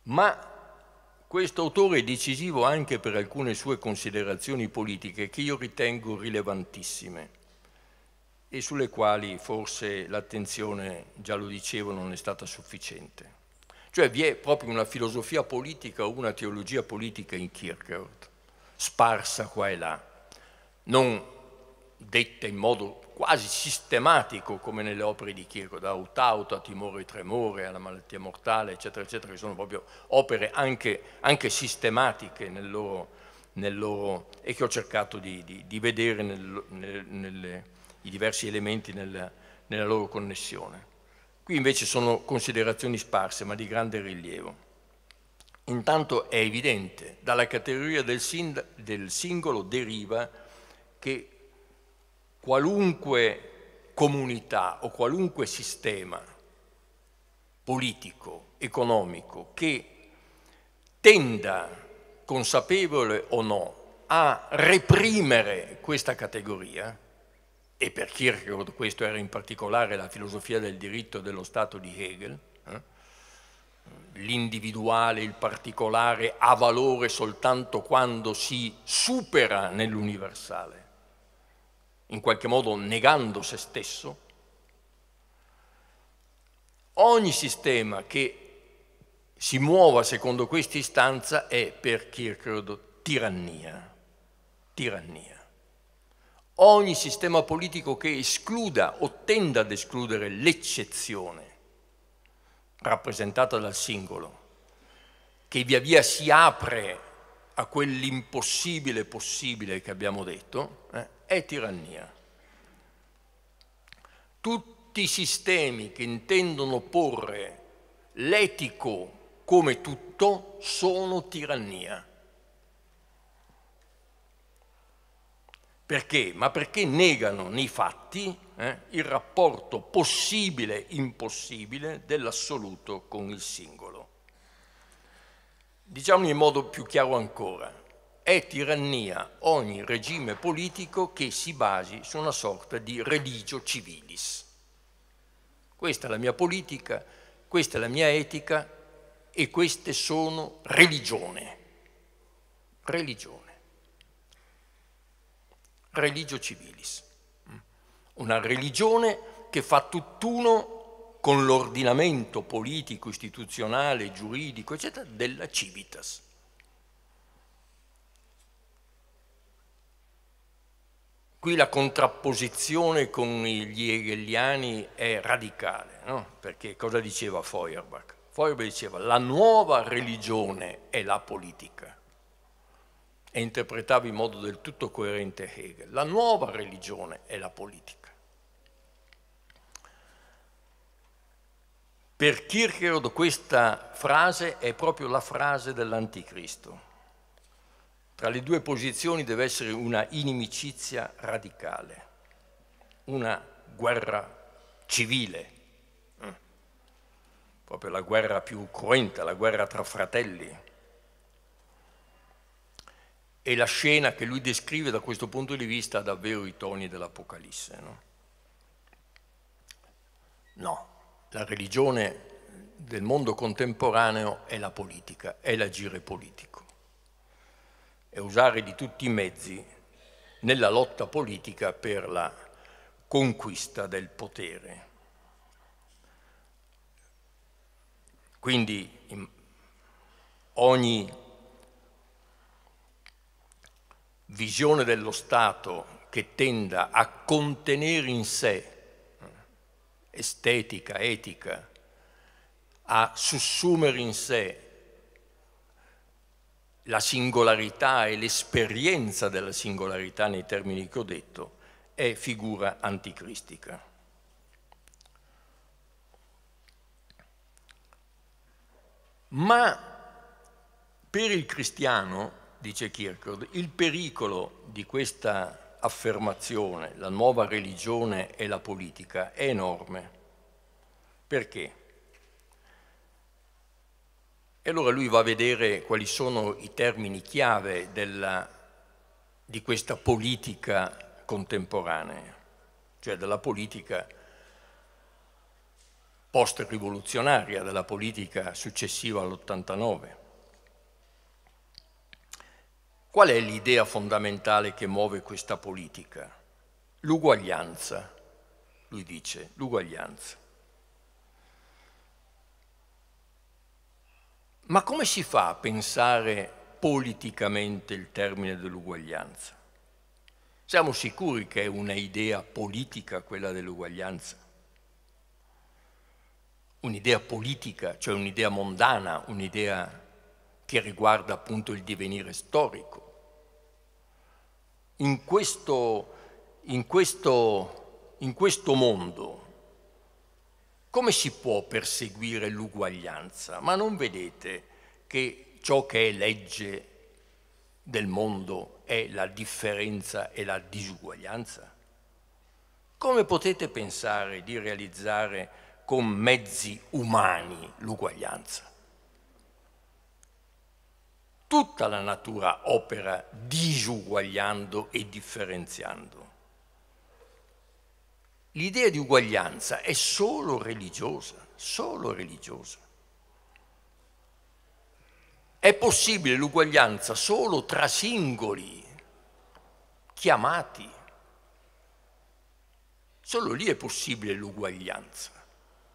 Ma questo autore è decisivo anche per alcune sue considerazioni politiche che io ritengo rilevantissime e sulle quali forse l'attenzione, già lo dicevo, non è stata sufficiente. Cioè vi è proprio una filosofia politica o una teologia politica in Kierkegaard, sparsa qua e là, non detta in modo quasi sistematico come nelle opere di Chirico, da Autauto a Timore e Tremore, alla Malattia Mortale, eccetera, eccetera, che sono proprio opere anche, anche sistematiche nel loro, nel loro, e che ho cercato di, di, di vedere nel, nel, nelle, i diversi elementi nella loro connessione. Qui invece sono considerazioni sparse ma di grande rilievo. Intanto è evidente, dalla categoria del, del singolo deriva che qualunque comunità o qualunque sistema politico, economico, che tenda, consapevole o no, a reprimere questa categoria, e per Kierkegaard questo era in particolare la filosofia del diritto dello Stato di Hegel, eh? l'individuale, il particolare ha valore soltanto quando si supera nell'universale in qualche modo negando se stesso, ogni sistema che si muova secondo questa istanza è per Kierkegaard tirannia, tirannia. Ogni sistema politico che escluda o tenda ad escludere l'eccezione rappresentata dal singolo, che via via si apre a quell'impossibile possibile che abbiamo detto, eh, è tirannia. Tutti i sistemi che intendono porre l'etico come tutto sono tirannia. Perché? Ma perché negano nei fatti eh, il rapporto possibile-impossibile dell'assoluto con il singolo. Diciamo in modo più chiaro ancora. È tirannia ogni regime politico che si basi su una sorta di religio civilis. Questa è la mia politica, questa è la mia etica e queste sono religione. Religione. Religio civilis. Una religione che fa tutt'uno con l'ordinamento politico, istituzionale, giuridico, eccetera, della civitas. Qui la contrapposizione con gli hegeliani è radicale, no? perché cosa diceva Feuerbach? Feuerbach diceva la nuova religione è la politica e interpretava in modo del tutto coerente Hegel. La nuova religione è la politica. Per Kierkegaard questa frase è proprio la frase dell'anticristo. Tra le due posizioni deve essere una inimicizia radicale, una guerra civile, eh? proprio la guerra più cruenta, la guerra tra fratelli. E la scena che lui descrive da questo punto di vista ha davvero i toni dell'Apocalisse. No? no, la religione del mondo contemporaneo è la politica, è l'agire politico e usare di tutti i mezzi nella lotta politica per la conquista del potere. Quindi ogni visione dello Stato che tenda a contenere in sé eh, estetica, etica, a sussumere in sé la singolarità e l'esperienza della singolarità nei termini che ho detto è figura anticristica. Ma per il cristiano, dice Kierkegaard, il pericolo di questa affermazione, la nuova religione e la politica, è enorme. Perché? E allora lui va a vedere quali sono i termini chiave della, di questa politica contemporanea, cioè della politica post-rivoluzionaria, della politica successiva all'89. Qual è l'idea fondamentale che muove questa politica? L'uguaglianza, lui dice, l'uguaglianza. Ma come si fa a pensare politicamente il termine dell'uguaglianza? Siamo sicuri che è un'idea politica quella dell'uguaglianza? Un'idea politica, cioè un'idea mondana, un'idea che riguarda appunto il divenire storico. In questo, in questo, in questo mondo come si può perseguire l'uguaglianza? Ma non vedete che ciò che è legge del mondo è la differenza e la disuguaglianza? Come potete pensare di realizzare con mezzi umani l'uguaglianza? Tutta la natura opera disuguagliando e differenziando. L'idea di uguaglianza è solo religiosa, solo religiosa. È possibile l'uguaglianza solo tra singoli, chiamati. Solo lì è possibile l'uguaglianza,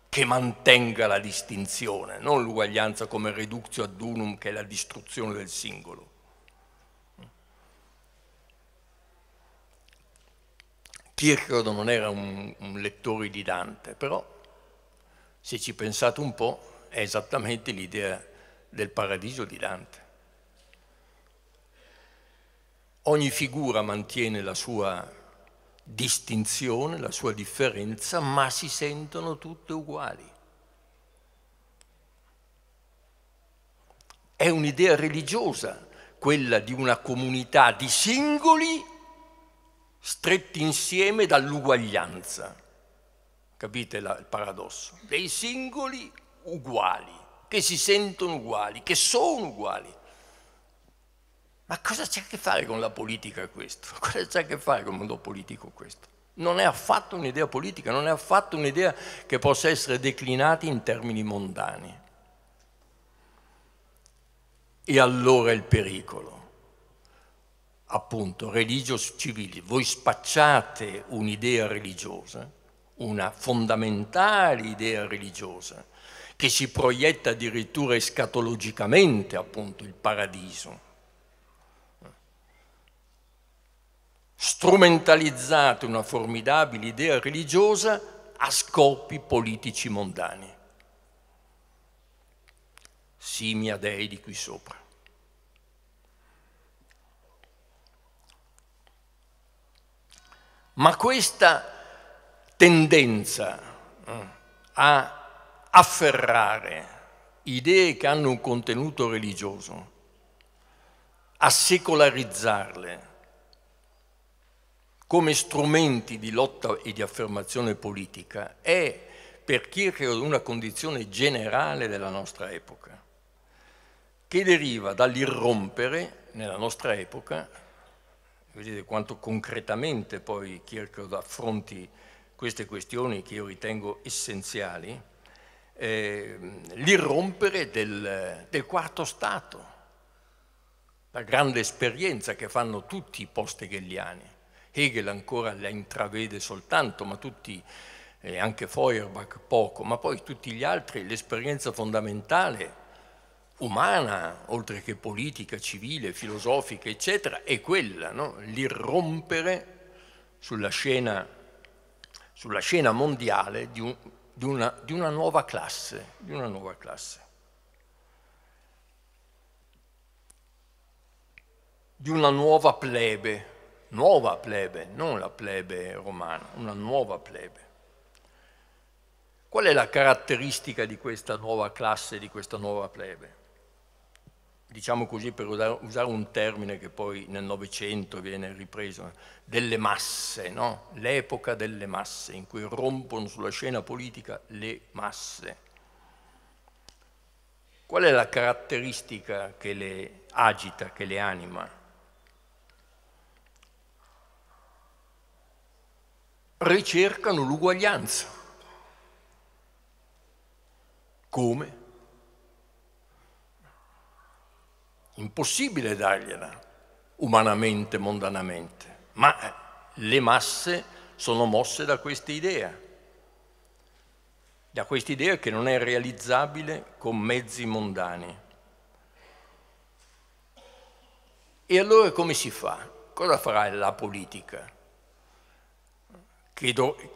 che mantenga la distinzione, non l'uguaglianza come reductio ad unum, che è la distruzione del singolo. Tirchiodo non era un, un lettore di Dante, però se ci pensate un po' è esattamente l'idea del paradiso di Dante. Ogni figura mantiene la sua distinzione, la sua differenza, ma si sentono tutte uguali. È un'idea religiosa quella di una comunità di singoli stretti insieme dall'uguaglianza. Capite la, il paradosso? Dei singoli uguali, che si sentono uguali, che sono uguali. Ma cosa c'è a che fare con la politica questo? Cosa c'è a che fare con il mondo politico questo? Non è affatto un'idea politica, non è affatto un'idea che possa essere declinata in termini mondani. E allora il pericolo appunto religios civili, voi spacciate un'idea religiosa, una fondamentale idea religiosa, che si proietta addirittura escatologicamente, appunto, il paradiso. Strumentalizzate una formidabile idea religiosa a scopi politici mondani, simi a dei di qui sopra. Ma questa tendenza eh, a afferrare idee che hanno un contenuto religioso, a secolarizzarle come strumenti di lotta e di affermazione politica, è per Kierkegaard una condizione generale della nostra epoca, che deriva dall'irrompere nella nostra epoca vedete quanto concretamente poi Kierkegaard affronti queste questioni che io ritengo essenziali, eh, l'irrompere del, del quarto Stato, la grande esperienza che fanno tutti i post-hegeliani. Hegel ancora la intravede soltanto, ma tutti, eh, anche Feuerbach poco, ma poi tutti gli altri, l'esperienza fondamentale umana, oltre che politica, civile, filosofica, eccetera, è quella, no? l'irrompere sulla scena, sulla scena, mondiale di, un, di, una, di, una classe, di una nuova classe. di una nuova plebe, nuova plebe, non la plebe romana, una nuova plebe. Qual è la caratteristica di questa nuova classe, di questa nuova plebe? diciamo così per usare un termine che poi nel Novecento viene ripreso, delle masse, no? l'epoca delle masse, in cui rompono sulla scena politica le masse. Qual è la caratteristica che le agita, che le anima? Ricercano l'uguaglianza. Come? Impossibile dargliela umanamente, mondanamente, ma eh, le masse sono mosse da questa idea, da quest'idea che non è realizzabile con mezzi mondani. E allora come si fa? Cosa farà la politica?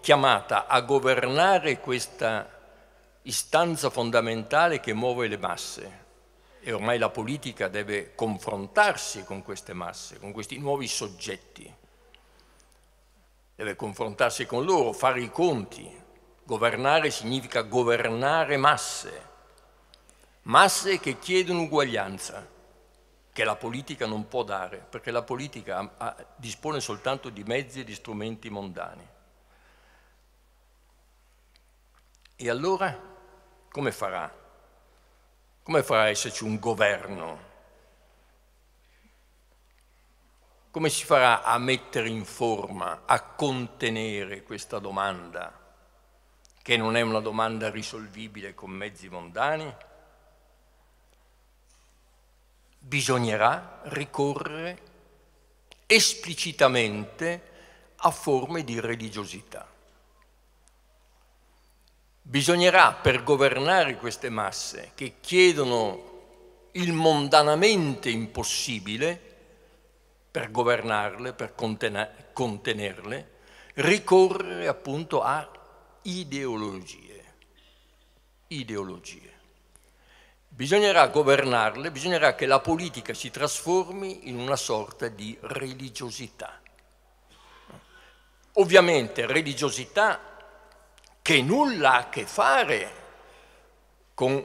chiamata a governare questa istanza fondamentale che muove le masse, e ormai la politica deve confrontarsi con queste masse, con questi nuovi soggetti, deve confrontarsi con loro, fare i conti. Governare significa governare masse, masse che chiedono uguaglianza, che la politica non può dare, perché la politica dispone soltanto di mezzi e di strumenti mondani. E allora come farà? Come fa a esserci un governo? Come si farà a mettere in forma, a contenere questa domanda, che non è una domanda risolvibile con mezzi mondani? Bisognerà ricorrere esplicitamente a forme di religiosità. Bisognerà per governare queste masse che chiedono il mondanamente impossibile, per governarle, per contenerle, ricorrere appunto a ideologie. Ideologie. Bisognerà governarle, bisognerà che la politica si trasformi in una sorta di religiosità. Ovviamente religiosità che nulla ha a che fare con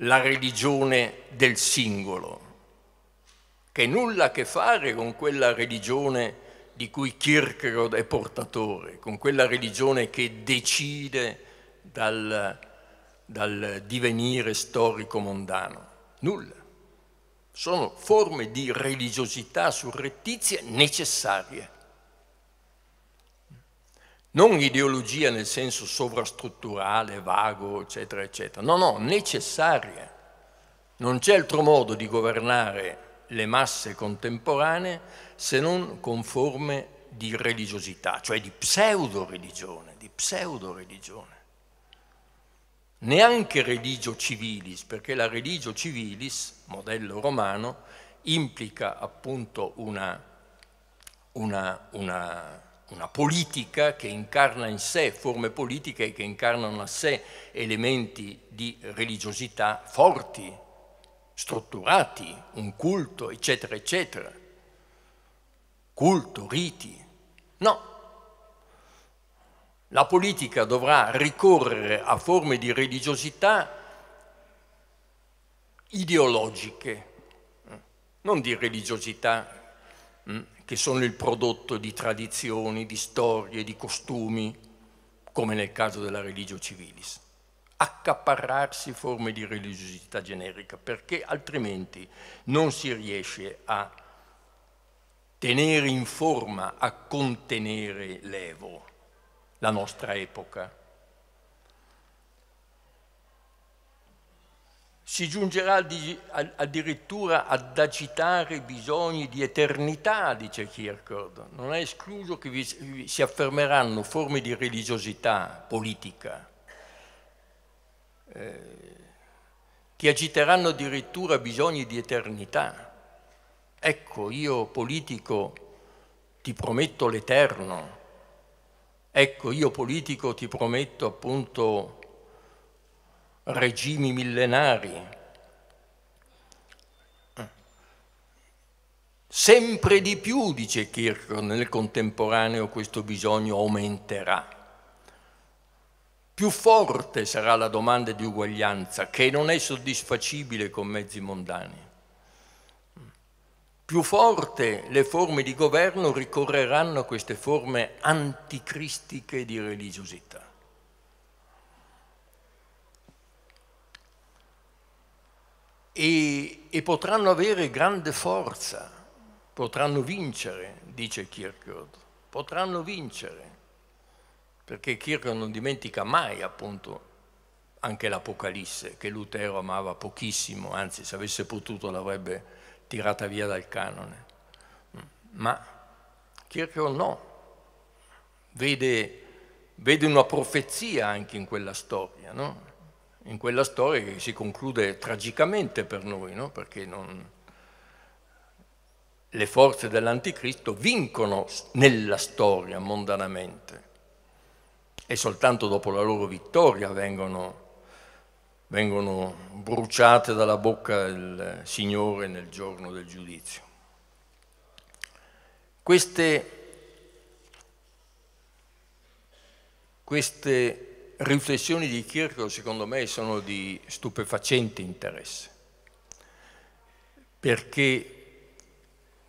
la religione del singolo, che nulla ha a che fare con quella religione di cui Kierkegaard è portatore, con quella religione che decide dal, dal divenire storico mondano. Nulla. Sono forme di religiosità surrettizie necessarie non ideologia nel senso sovrastrutturale, vago, eccetera, eccetera, no, no, necessaria. Non c'è altro modo di governare le masse contemporanee se non con forme di religiosità, cioè di pseudo-religione, di pseudo-religione. Neanche religio civilis, perché la religio civilis, modello romano, implica appunto una, una, una una politica che incarna in sé forme politiche che incarnano a sé elementi di religiosità forti, strutturati, un culto, eccetera, eccetera. Culto, riti. No. La politica dovrà ricorrere a forme di religiosità ideologiche, non di religiosità mm, che sono il prodotto di tradizioni, di storie, di costumi, come nel caso della religio civilis. Accaparrarsi forme di religiosità generica, perché altrimenti non si riesce a tenere in forma, a contenere l'evo, la nostra epoca Si giungerà addirittura ad agitare i bisogni di eternità, dice Kierkegaard. Non è escluso che vi si affermeranno forme di religiosità politica eh, che agiteranno addirittura bisogni di eternità. Ecco, io politico ti prometto l'eterno. Ecco, io politico ti prometto appunto regimi millenari, Sempre di più, dice Kirchhoff, nel contemporaneo questo bisogno aumenterà. Più forte sarà la domanda di uguaglianza, che non è soddisfacibile con mezzi mondani. Più forte le forme di governo ricorreranno a queste forme anticristiche di religiosità. e, e potranno avere grande forza, potranno vincere, dice Kierkegaard, potranno vincere, perché Kierkegaard non dimentica mai appunto anche l'Apocalisse, che Lutero amava pochissimo, anzi se avesse potuto l'avrebbe tirata via dal canone. Mm, ma Kierkegaard no, vede, vede una profezia anche in quella storia, no? in quella storia che si conclude tragicamente per noi, no? perché non... le forze dell'anticristo vincono nella storia mondanamente e soltanto dopo la loro vittoria vengono, vengono bruciate dalla bocca del Signore nel giorno del giudizio. Queste, queste riflessioni di Kirchhoff secondo me sono di stupefacente interesse perché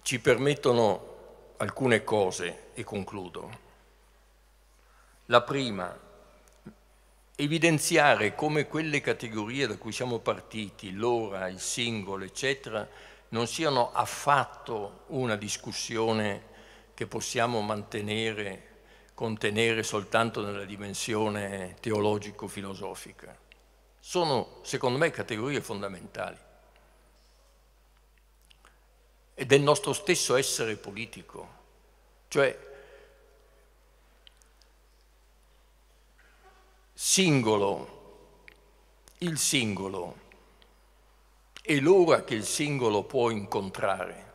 ci permettono alcune cose e concludo. La prima, evidenziare come quelle categorie da cui siamo partiti, l'ora, il singolo, eccetera, non siano affatto una discussione che possiamo mantenere contenere soltanto nella dimensione teologico-filosofica. Sono, secondo me, categorie fondamentali. E del nostro stesso essere politico. Cioè, singolo, il singolo e l'ora che il singolo può incontrare,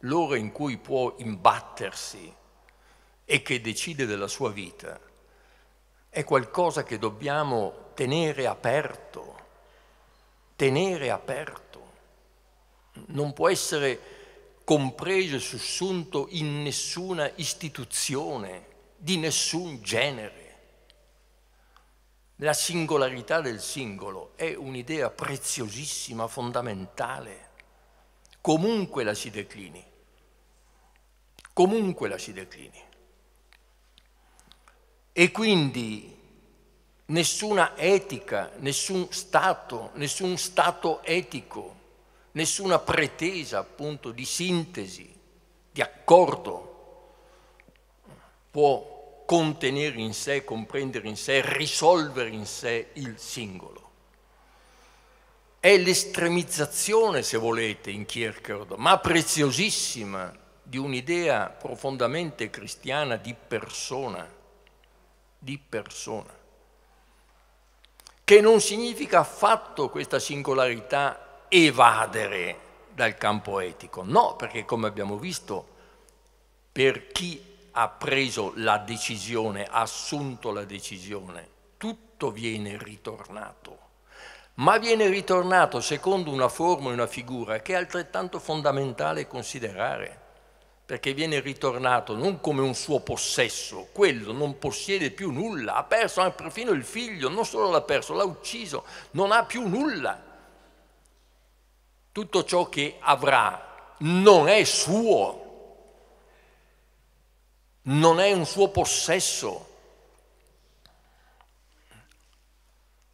l'ora in cui può imbattersi e che decide della sua vita, è qualcosa che dobbiamo tenere aperto, tenere aperto. Non può essere compreso e sussunto in nessuna istituzione, di nessun genere. La singolarità del singolo è un'idea preziosissima, fondamentale, comunque la si declini, comunque la si declini. E quindi nessuna etica, nessun stato, nessun stato etico, nessuna pretesa appunto di sintesi, di accordo può contenere in sé, comprendere in sé, risolvere in sé il singolo. È l'estremizzazione, se volete, in Kierkegaard, ma preziosissima, di un'idea profondamente cristiana di persona di persona, che non significa affatto questa singolarità evadere dal campo etico, no, perché come abbiamo visto, per chi ha preso la decisione, ha assunto la decisione, tutto viene ritornato, ma viene ritornato secondo una forma e una figura che è altrettanto fondamentale considerare perché viene ritornato non come un suo possesso, quello non possiede più nulla, ha perso anche perfino il figlio, non solo l'ha perso, l'ha ucciso, non ha più nulla. Tutto ciò che avrà non è suo, non è un suo possesso.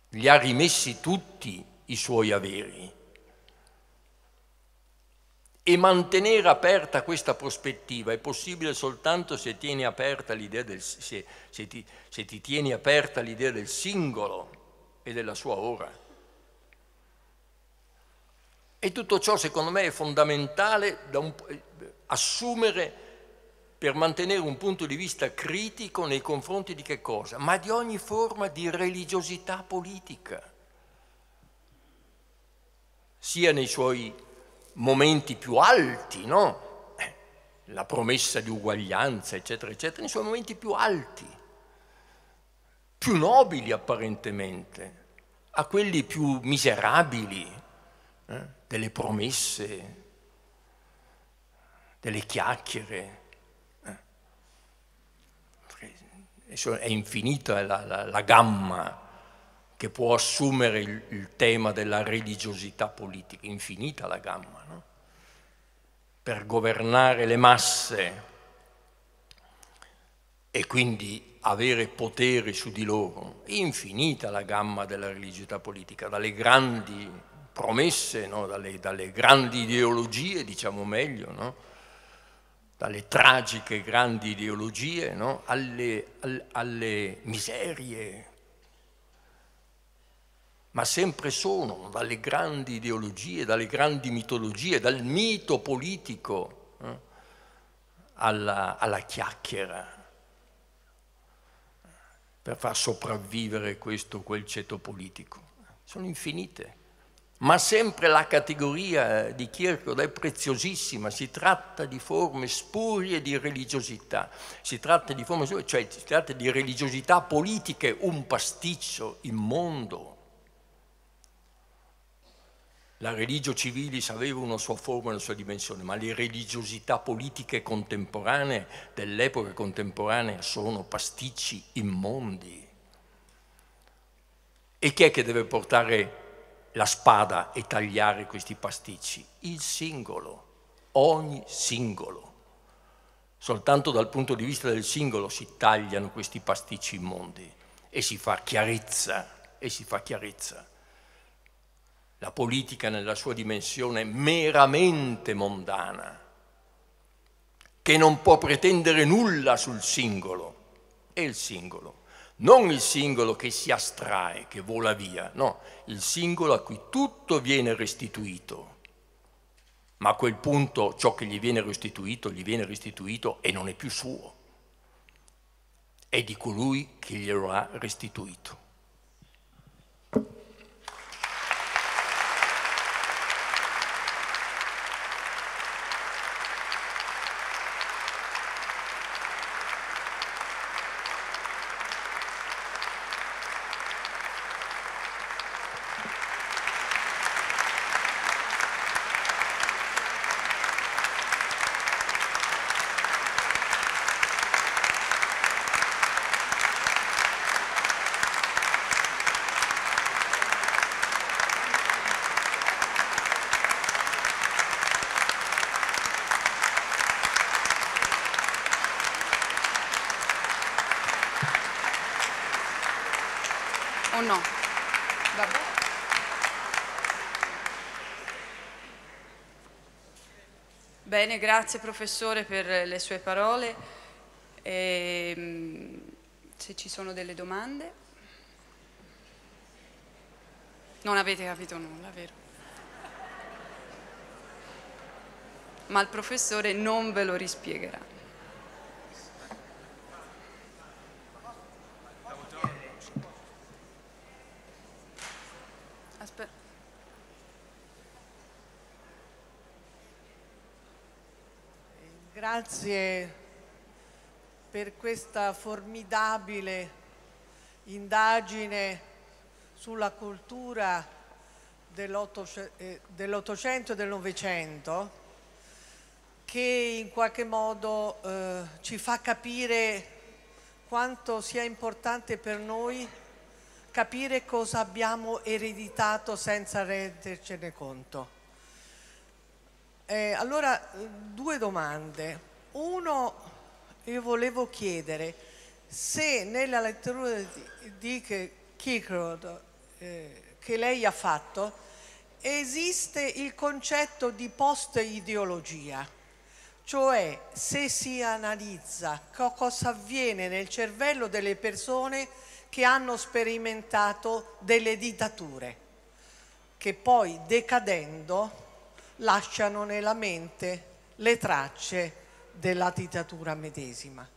Gli ha rimessi tutti i suoi averi. E mantenere aperta questa prospettiva è possibile soltanto se, tieni aperta l'idea del, se, se, ti, se ti tieni aperta l'idea del singolo e della sua ora. E tutto ciò secondo me è fondamentale da un, eh, assumere per mantenere un punto di vista critico nei confronti di che cosa? Ma di ogni forma di religiosità politica, sia nei suoi momenti più alti, no? Eh, la promessa di uguaglianza, eccetera, eccetera, nei suoi momenti più alti, più nobili apparentemente, a quelli più miserabili eh? delle promesse, delle chiacchiere. Eh? È infinita la, la, la, gamma che può assumere il, il tema della religiosità politica, infinita la gamma per governare le masse e quindi avere potere su di loro. Infinita la gamma della religiosità politica, dalle grandi promesse, no? dalle, dalle, grandi ideologie, diciamo meglio, no? dalle tragiche grandi ideologie, no? alle, al, alle miserie ma sempre sono dalle grandi ideologie, dalle grandi mitologie, dal mito politico eh, alla, alla chiacchiera, eh, per far sopravvivere questo o quel ceto politico. Sono infinite. Ma sempre la categoria di Kierkegaard è preziosissima, si tratta di forme spurie di religiosità, si tratta di forme, cioè si tratta di religiosità politiche, un pasticcio immondo, la religio civilis aveva una sua forma e una sua dimensione, ma le religiosità politiche contemporanee dell'epoca contemporanea sono pasticci immondi. E chi è che deve portare la spada e tagliare questi pasticci? Il singolo, ogni singolo. Soltanto dal punto di vista del singolo si tagliano questi pasticci immondi e si fa chiarezza, e si fa chiarezza la politica nella sua dimensione meramente mondana, che non può pretendere nulla sul singolo, è il singolo, non il singolo che si astrae, che vola via, no, il singolo a cui tutto viene restituito, ma a quel punto ciò che gli viene restituito gli viene restituito e non è più suo, è di colui che glielo ha restituito. grazie professore per le sue parole. E, ehm, se ci sono delle domande. Non avete capito nulla, vero? Ma il professore non ve lo rispiegherà. grazie per questa formidabile indagine sulla cultura eh, dell'Ottocento e del Novecento che in qualche modo eh, ci fa capire quanto sia importante per noi capire cosa abbiamo ereditato senza rendercene conto. Eh, allora, due domande. Uno, io volevo chiedere se nella lettura di, Kikrod eh, che lei ha fatto esiste il concetto di post-ideologia, cioè se si analizza co cosa avviene nel cervello delle persone che hanno sperimentato delle dittature, che poi decadendo lasciano nella mente le tracce della dittatura medesima.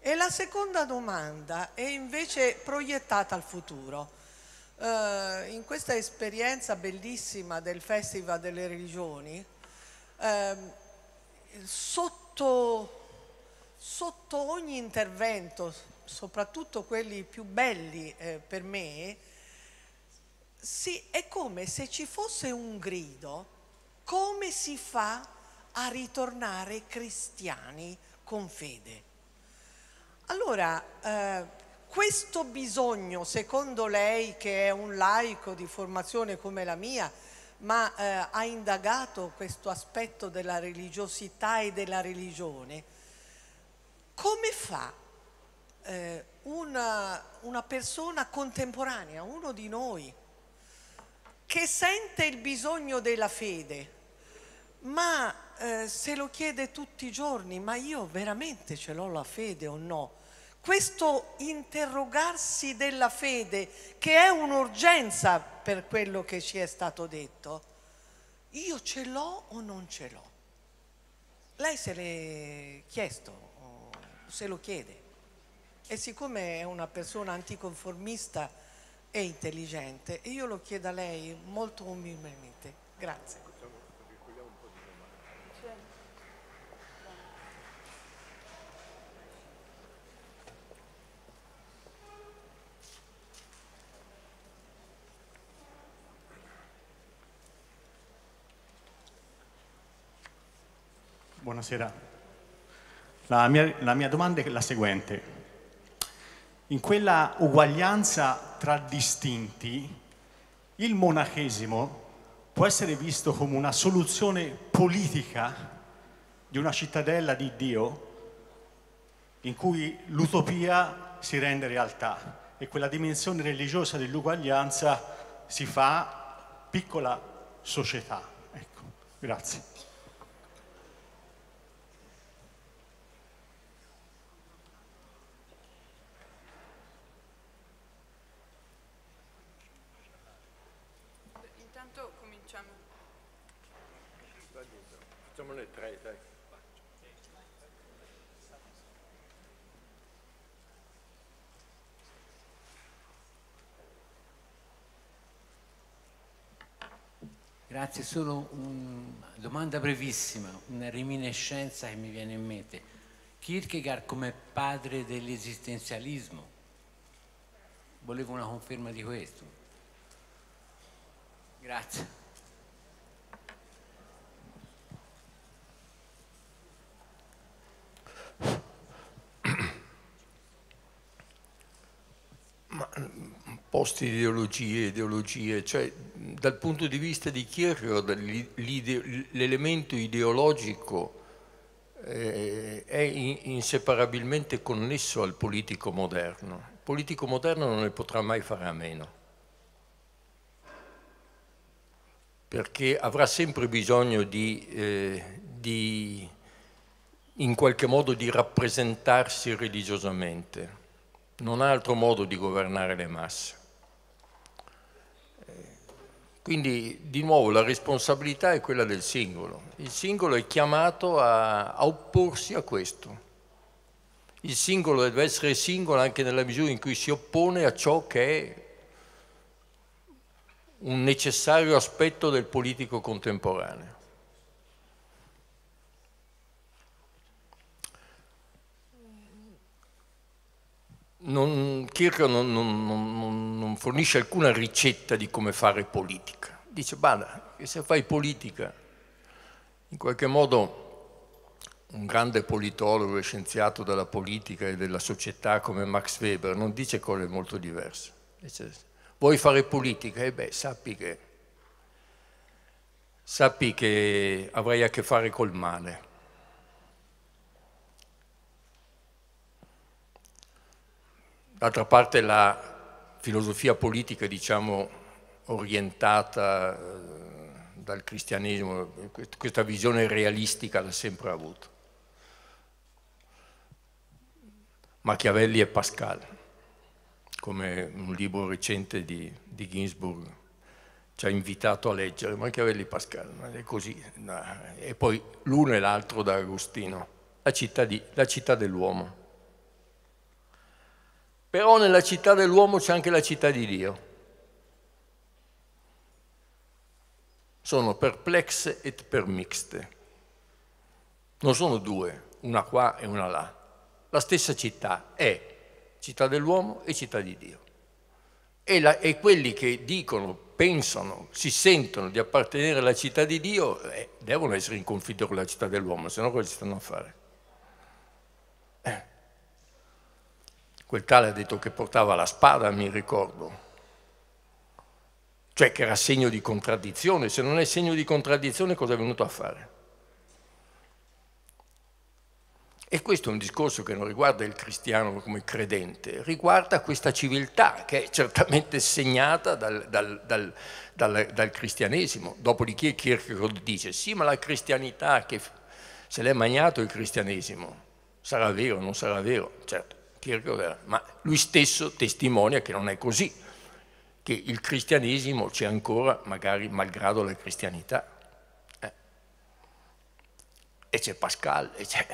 E la seconda domanda è invece proiettata al futuro. Uh, in questa esperienza bellissima del Festival delle Religioni, uh, sotto, sotto, ogni intervento, soprattutto quelli più belli eh, per me, sì, è come se ci fosse un grido, come si fa a ritornare cristiani con fede. Allora, eh, questo bisogno, secondo lei che è un laico di formazione come la mia, ma eh, ha indagato questo aspetto della religiosità e della religione, come fa eh, una, una persona contemporanea, uno di noi, che sente il bisogno della fede, ma eh, se lo chiede tutti i giorni, ma io veramente ce l'ho la fede o no? Questo interrogarsi della fede, che è un'urgenza per quello che ci è stato detto, io ce l'ho o non ce l'ho? Lei se l'è chiesto, se lo chiede. E siccome è una persona anticonformista e intelligente, io lo chiedo a lei molto umilmente. Grazie. buonasera. La mia, la mia domanda è la seguente. In quella uguaglianza tra distinti, il monachesimo può essere visto come una soluzione politica di una cittadella di Dio in cui l'utopia si rende realtà e quella dimensione religiosa dell'uguaglianza si fa piccola società. Ecco, grazie. facciamone tre, dai. Grazie, solo una domanda brevissima, una reminiscenza che mi viene in mente. Kierkegaard come padre dell'esistenzialismo, volevo una conferma di questo. Grazie. post-ideologie, ideologie, cioè dal punto di vista di Kierkegaard l'elemento ideologico eh, è inseparabilmente connesso al politico moderno. Il politico moderno non ne potrà mai fare a meno, perché avrà sempre bisogno di, eh, di in qualche modo di rappresentarsi religiosamente non ha altro modo di governare le masse. Quindi di nuovo la responsabilità è quella del singolo. Il singolo è chiamato a, a opporsi a questo. Il singolo deve essere singolo anche nella misura in cui si oppone a ciò che è un necessario aspetto del politico contemporaneo. non, Kirchhoff non, non, non, fornisce alcuna ricetta di come fare politica. Dice, bada, che se fai politica, in qualche modo un grande politologo e scienziato della politica e della società come Max Weber non dice cose molto diverse. Dice, vuoi fare politica? E beh, sappi che, sappi che avrai a che fare col male D'altra parte la filosofia politica, diciamo, orientata eh, dal cristianesimo, questa visione realistica l'ha sempre avuto. Machiavelli e Pascal, come un libro recente di, di Ginsburg ci ha invitato a leggere, Machiavelli e Pascal, è così. E poi l'uno e l'altro da Agostino, la città, di, la città dell'uomo. Però nella città dell'uomo c'è anche la città di Dio. Sono perplexe et permixte. Non sono due, una qua e una là. La stessa città è città dell'uomo e città di Dio. E, la, e quelli che dicono, pensano, si sentono di appartenere alla città di Dio, eh, devono essere in conflitto con la città dell'uomo, se no cosa ci stanno a fare? Quel tale ha detto che portava la spada, mi ricordo. Cioè che era segno di contraddizione. Se non è segno di contraddizione cosa è venuto a fare? E questo è un discorso che non riguarda il cristiano come credente, riguarda questa civiltà che è certamente segnata dal, dal, dal, dal cristianesimo. Dopodiché Kierkegaard dice, sì ma la cristianità che se l'è magnato il cristianesimo, sarà vero, o non sarà vero, certo ma lui stesso testimonia che non è così, che il cristianesimo c'è ancora, magari malgrado la cristianità. Eh. E c'è Pascal, e c'è,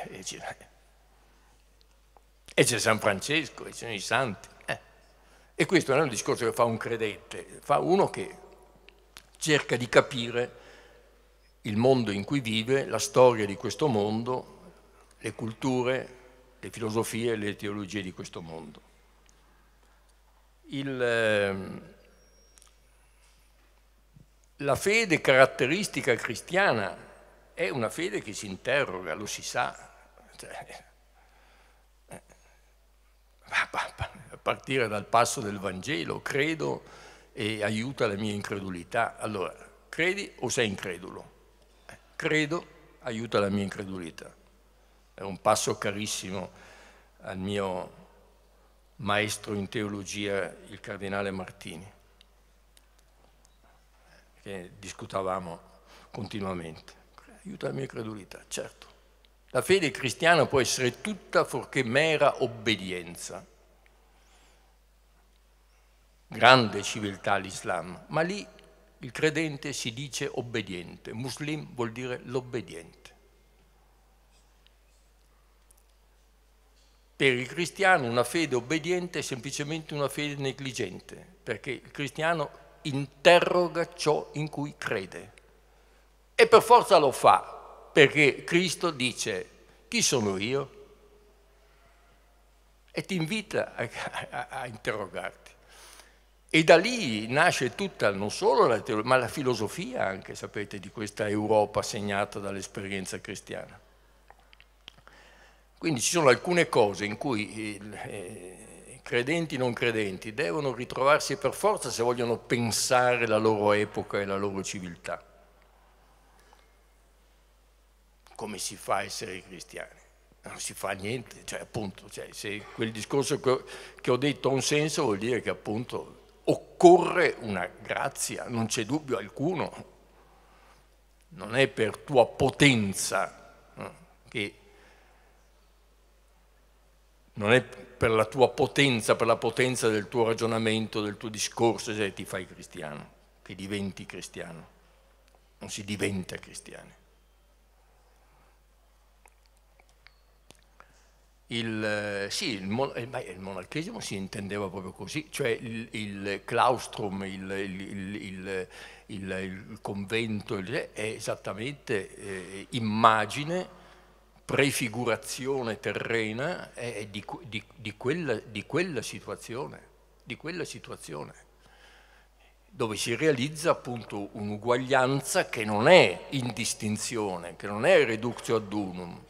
San Francesco, e ci sono i santi. Eh. E questo non è un discorso che fa un credente, fa uno che cerca di capire il mondo in cui vive, la storia di questo mondo, le culture, le filosofie e le teologie di questo mondo. Il, ehm, la fede caratteristica cristiana è una fede che si interroga, lo si sa. Cioè, eh, eh, a partire dal passo del Vangelo, credo e aiuta la mia incredulità. Allora, credi o sei incredulo? Eh, credo, aiuta la mia incredulità. Era un passo carissimo al mio maestro in teologia, il cardinale Martini, che discutavamo continuamente. Aiuta la mia credulità, certo. La fede cristiana può essere tutta fuorché mera obbedienza. Grande civiltà l'Islam, ma lì il credente si dice obbediente, muslim vuol dire l'obbediente. Per il cristiano una fede obbediente è semplicemente una fede negligente, perché il cristiano interroga ciò in cui crede. E per forza lo fa, perché Cristo dice chi sono io? E ti invita a, a, a interrogarti. E da lì nasce tutta, non solo la teologia, ma la filosofia anche, sapete, di questa Europa segnata dall'esperienza cristiana. Quindi ci sono alcune cose in cui eh, credenti e non credenti devono ritrovarsi per forza se vogliono pensare la loro epoca e la loro civiltà. Come si fa a essere cristiani? Non si fa niente, cioè appunto, cioè, se quel discorso che ho detto ha un senso vuol dire che appunto occorre una grazia, non c'è dubbio alcuno, non è per tua potenza eh, che non è per la tua potenza, per la potenza del tuo ragionamento, del tuo discorso, se cioè ti fai cristiano, che diventi cristiano. Non si diventa cristiani. Il, eh, sì, il, mon eh, il, monarchesimo si intendeva proprio così, cioè il, il claustrum, il, convento è esattamente eh, immagine prefigurazione terrena è di, di, di, quella, di, quella, situazione, di quella situazione, dove si realizza appunto un'uguaglianza che non è in distinzione, che non è reductio ad unum.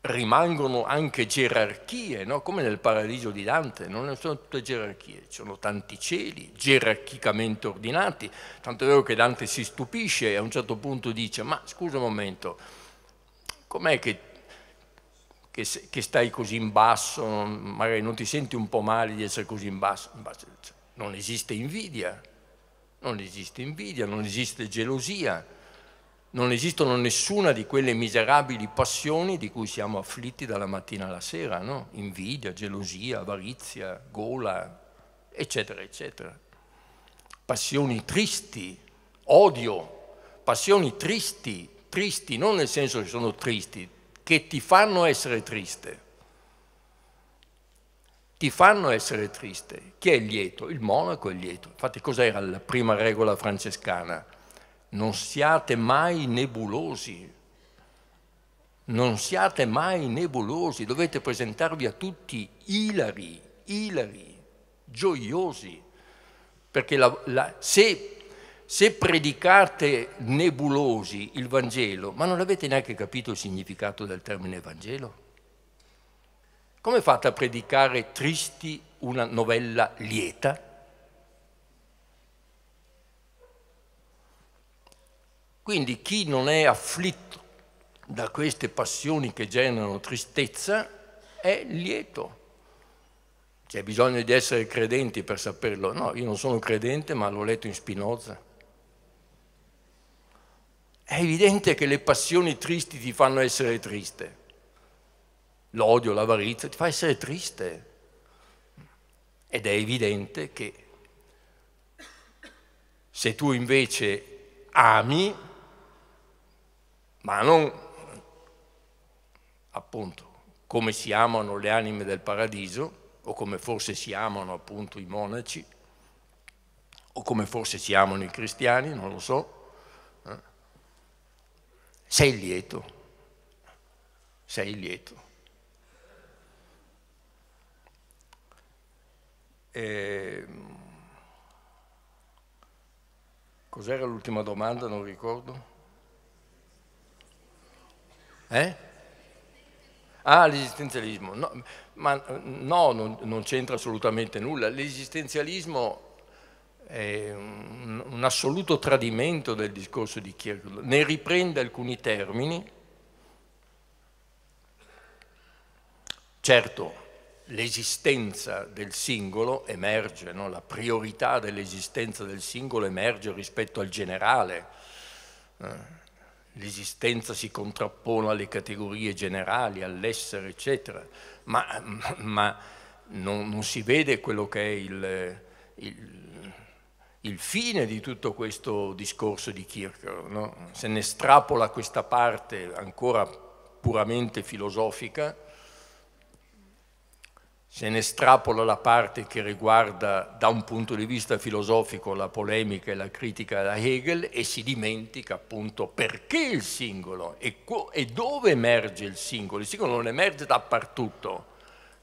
Rimangono anche gerarchie, no? come nel paradiso di Dante, non sono tutte gerarchie, ci sono tanti cieli gerarchicamente ordinati, tanto è vero che Dante si stupisce e a un certo punto dice, ma scusa un momento, com'è che, che, che, stai così in basso, non, magari non ti senti un po' male di essere così in basso? In basso cioè, non esiste invidia, non esiste invidia, non esiste gelosia, non esistono nessuna di quelle miserabili passioni di cui siamo afflitti dalla mattina alla sera, no? invidia, gelosia, avarizia, gola, eccetera, eccetera. Passioni tristi, odio, passioni tristi, tristi, non nel senso che sono tristi, che ti fanno essere triste. Ti fanno essere triste. Chi è lieto? Il monaco è lieto. Infatti cos'era la prima regola francescana? Non siate mai nebulosi. Non siate mai nebulosi, dovete presentarvi a tutti ilari, ilari, gioiosi. Perché la, la, se se predicate nebulosi il Vangelo, ma non avete neanche capito il significato del termine Vangelo? Come fate a predicare tristi una novella lieta? Quindi chi non è afflitto da queste passioni che generano tristezza è lieto. C'è bisogno di essere credenti per saperlo. No, io non sono credente, ma l'ho letto in Spinoza. È evidente che le passioni tristi ti fanno essere triste. L'odio, l'avarizia ti fa essere triste. Ed è evidente che se tu invece ami, ma non appunto come si amano le anime del paradiso, o come forse si amano appunto i monaci, o come forse si amano i cristiani, non lo so, sei lieto, sei lieto. E... Ehm, cos'era l'ultima domanda? Non ricordo. Eh? Ah, l'esistenzialismo. No, ma no, non, non c'entra assolutamente nulla. L'esistenzialismo è un, un assoluto tradimento del discorso di Kierkegaard, ne riprende alcuni termini. Certo, l'esistenza del singolo emerge, no? la priorità dell'esistenza del singolo emerge rispetto al generale. Eh, l'esistenza si contrappone alle categorie generali, all'essere, eccetera, ma, ma non, non, si vede quello che è il, il il fine di tutto questo discorso di Kierkegaard, no? se ne strapola questa parte ancora puramente filosofica, se ne strapola la parte che riguarda da un punto di vista filosofico la polemica e la critica da Hegel e si dimentica appunto perché il singolo e, e dove emerge il singolo. Il singolo non emerge dappertutto,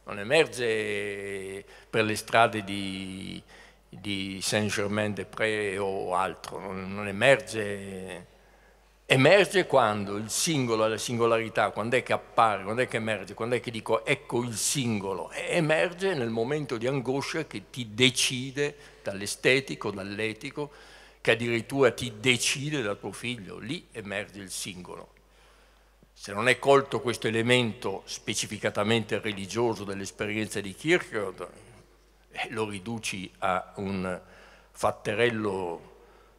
non emerge per le strade di, di Saint-Germain-des-Prés o altro, non, non emerge emerge quando il singolo la singolarità, quando è che appare, quando è che emerge, quando è che dico ecco il singolo, emerge nel momento di angoscia che ti decide dall'estetico, dall'etico, che addirittura ti decide dal tuo figlio, lì emerge il singolo. Se non è colto questo elemento specificatamente religioso dell'esperienza di Kierkegaard, eh, lo riduci a un fatterello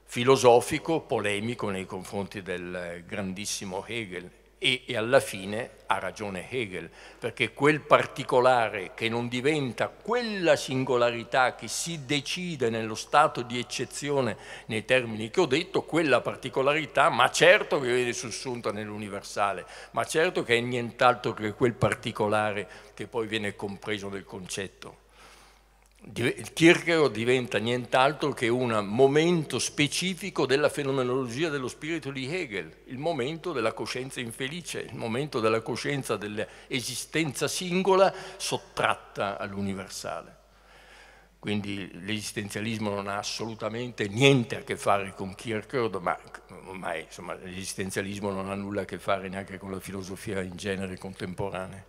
filosofico, polemico nei confronti del grandissimo Hegel e, e, alla fine ha ragione Hegel, perché quel particolare che non diventa quella singolarità che si decide nello stato di eccezione nei termini che ho detto, quella particolarità, ma certo che viene sussunta nell'universale, ma certo che è nient'altro che quel particolare che poi viene compreso nel concetto. Kierkegaard diventa nient'altro che un momento specifico della fenomenologia dello spirito di Hegel, il momento della coscienza infelice, il momento della coscienza dell'esistenza singola sottratta all'universale. Quindi l'esistenzialismo non ha assolutamente niente a che fare con Kierkegaard, ma ormai l'esistenzialismo non ha nulla a che fare neanche con la filosofia in genere contemporanea.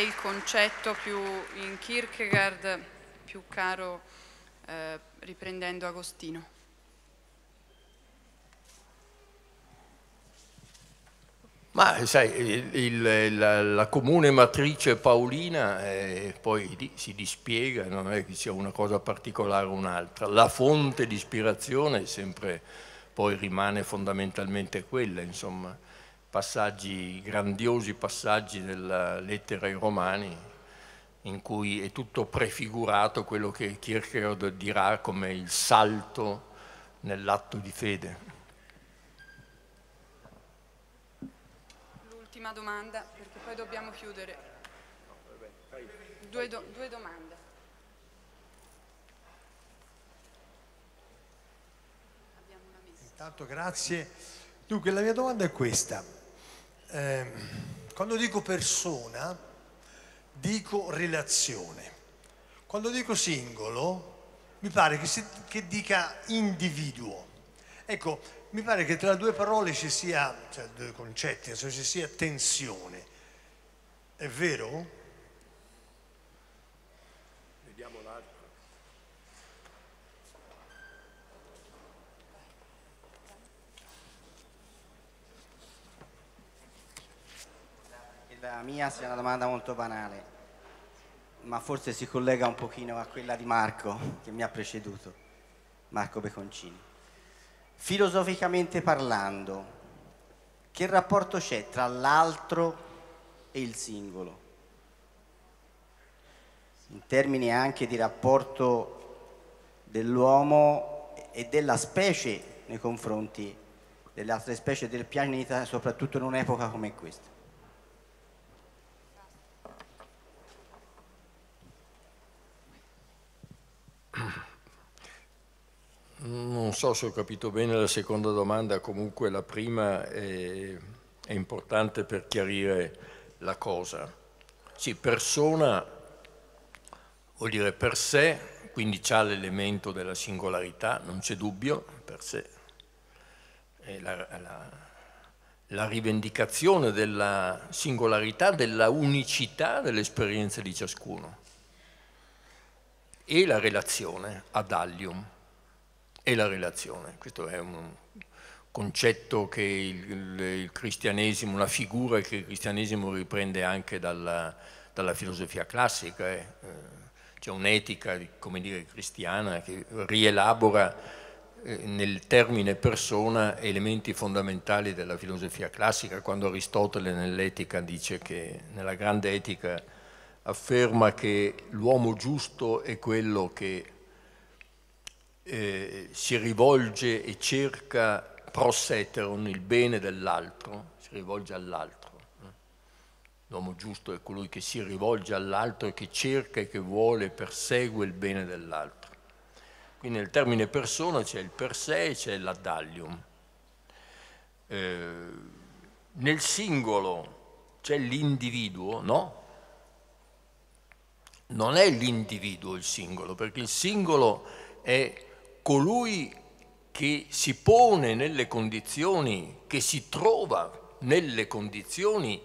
il concetto più in Kierkegaard più caro eh, riprendendo Agostino? Ma sai, il, il, la, la, comune matrice paolina eh, poi si dispiega, non è che sia una cosa particolare o un'altra. La fonte di ispirazione sempre poi rimane fondamentalmente quella, insomma passaggi, grandiosi passaggi della lettera ai Romani, in cui è tutto prefigurato quello che Kierkegaard dirà come il salto nell'atto di fede. L'ultima domanda, perché poi dobbiamo chiudere. Due, do, due domande. Intanto grazie. Dunque la mia domanda è questa. Ehm, quando dico persona, dico relazione. Quando dico singolo, mi pare che, si, che dica individuo. Ecco, mi pare che tra due parole ci sia, cioè due concetti, cioè ci sia tensione. È vero? la mia sia una domanda molto banale, ma forse si collega un pochino a quella di Marco, che mi ha preceduto, Marco Beconcini. Filosoficamente parlando, che rapporto c'è tra l'altro e il singolo? In termini anche di rapporto dell'uomo e della specie nei confronti delle altre specie del pianeta, soprattutto in un'epoca come questa. Non so se ho capito bene la seconda domanda, comunque la prima è, è importante per chiarire la cosa. Sì, persona vuol dire per sé, quindi c'è l'elemento della singolarità, non c'è dubbio, per sé. La, la, la rivendicazione della singolarità, della unicità dell'esperienza di ciascuno e la relazione ad Allium e la relazione. Questo è un concetto che il, il cristianesimo, una figura che il cristianesimo riprende anche dalla, dalla filosofia classica. Eh. eh. C'è un'etica, come dire, cristiana che rielabora eh, nel termine persona elementi fondamentali della filosofia classica, quando Aristotele nell'etica dice che, nella grande etica, afferma che l'uomo giusto è quello che eh, si rivolge e cerca proseteron, il bene dell'altro, si rivolge all'altro. Eh. L'uomo giusto è colui che si rivolge all'altro e che cerca e che vuole e persegue il bene dell'altro. Quindi nel termine persona c'è il per sé e c'è l'addallium. Eh, nel singolo c'è l'individuo, no? Non è l'individuo il singolo, perché il singolo è colui che si pone nelle condizioni, che si trova nelle condizioni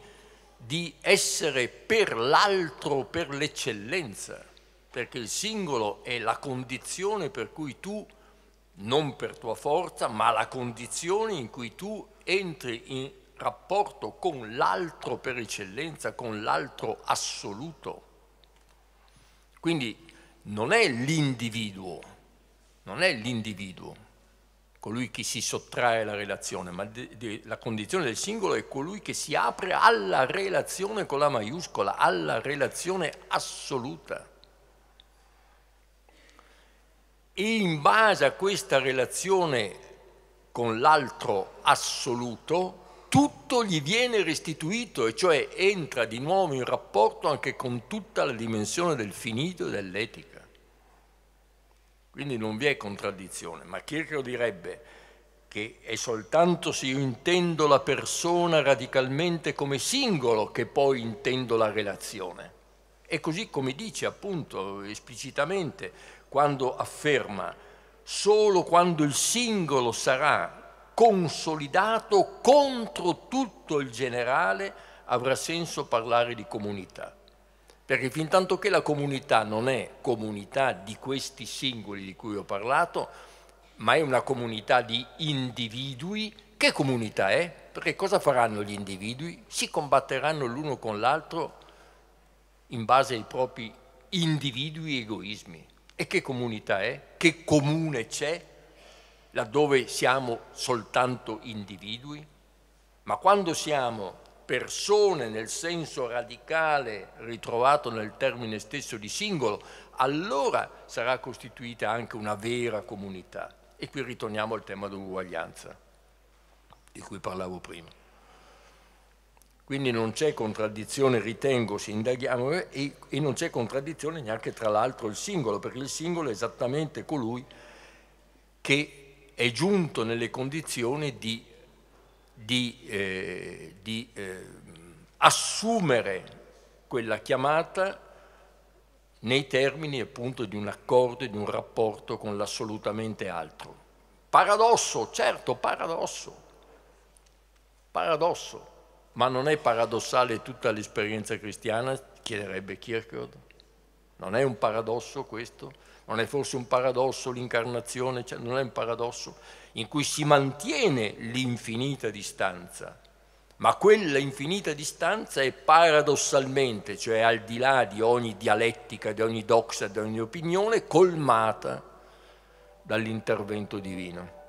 di essere per l'altro, per l'eccellenza, perché il singolo è la condizione per cui tu, non per tua forza, ma la condizione in cui tu entri in rapporto con l'altro per eccellenza, con l'altro assoluto. Quindi non è l'individuo non è l'individuo colui che si sottrae alla relazione, ma de, de, la condizione del singolo è colui che si apre alla relazione con la maiuscola, alla relazione assoluta. E in base a questa relazione con l'altro assoluto, tutto gli viene restituito, e cioè entra di nuovo in rapporto anche con tutta la dimensione del finito e dell'etica. Quindi non vi è contraddizione, ma Kierkegaard direbbe che è soltanto se io intendo la persona radicalmente come singolo che poi intendo la relazione. E così come dice appunto esplicitamente quando afferma solo quando il singolo sarà consolidato contro tutto il generale avrà senso parlare di comunità. Perché fin tanto che la comunità non è comunità di questi singoli di cui ho parlato, ma è una comunità di individui, che comunità è? Perché cosa faranno gli individui? Si combatteranno l'uno con l'altro in base ai propri individui egoismi. E che comunità è? Che comune c'è laddove siamo soltanto individui? Ma quando siamo persone nel senso radicale ritrovato nel termine stesso di singolo, allora sarà costituita anche una vera comunità. E qui ritorniamo al tema dell'uguaglianza, di cui parlavo prima. Quindi non c'è contraddizione, ritengo, se indaghiamo, e, e non c'è contraddizione neanche tra l'altro il singolo, perché il singolo è esattamente colui che è giunto nelle condizioni di di, eh, di eh, assumere quella chiamata nei termini appunto di un accordo e di un rapporto con l'assolutamente altro. Paradosso, certo, paradosso, paradosso, ma non è paradossale tutta l'esperienza cristiana, chiederebbe Kierkegaard. Non è un paradosso questo? Non è forse un paradosso l'incarnazione? Cioè, non è un paradosso? in cui si mantiene l'infinita distanza, ma quella infinita distanza è paradossalmente, cioè al di là di ogni dialettica, di ogni doxa, di ogni opinione, colmata dall'intervento divino.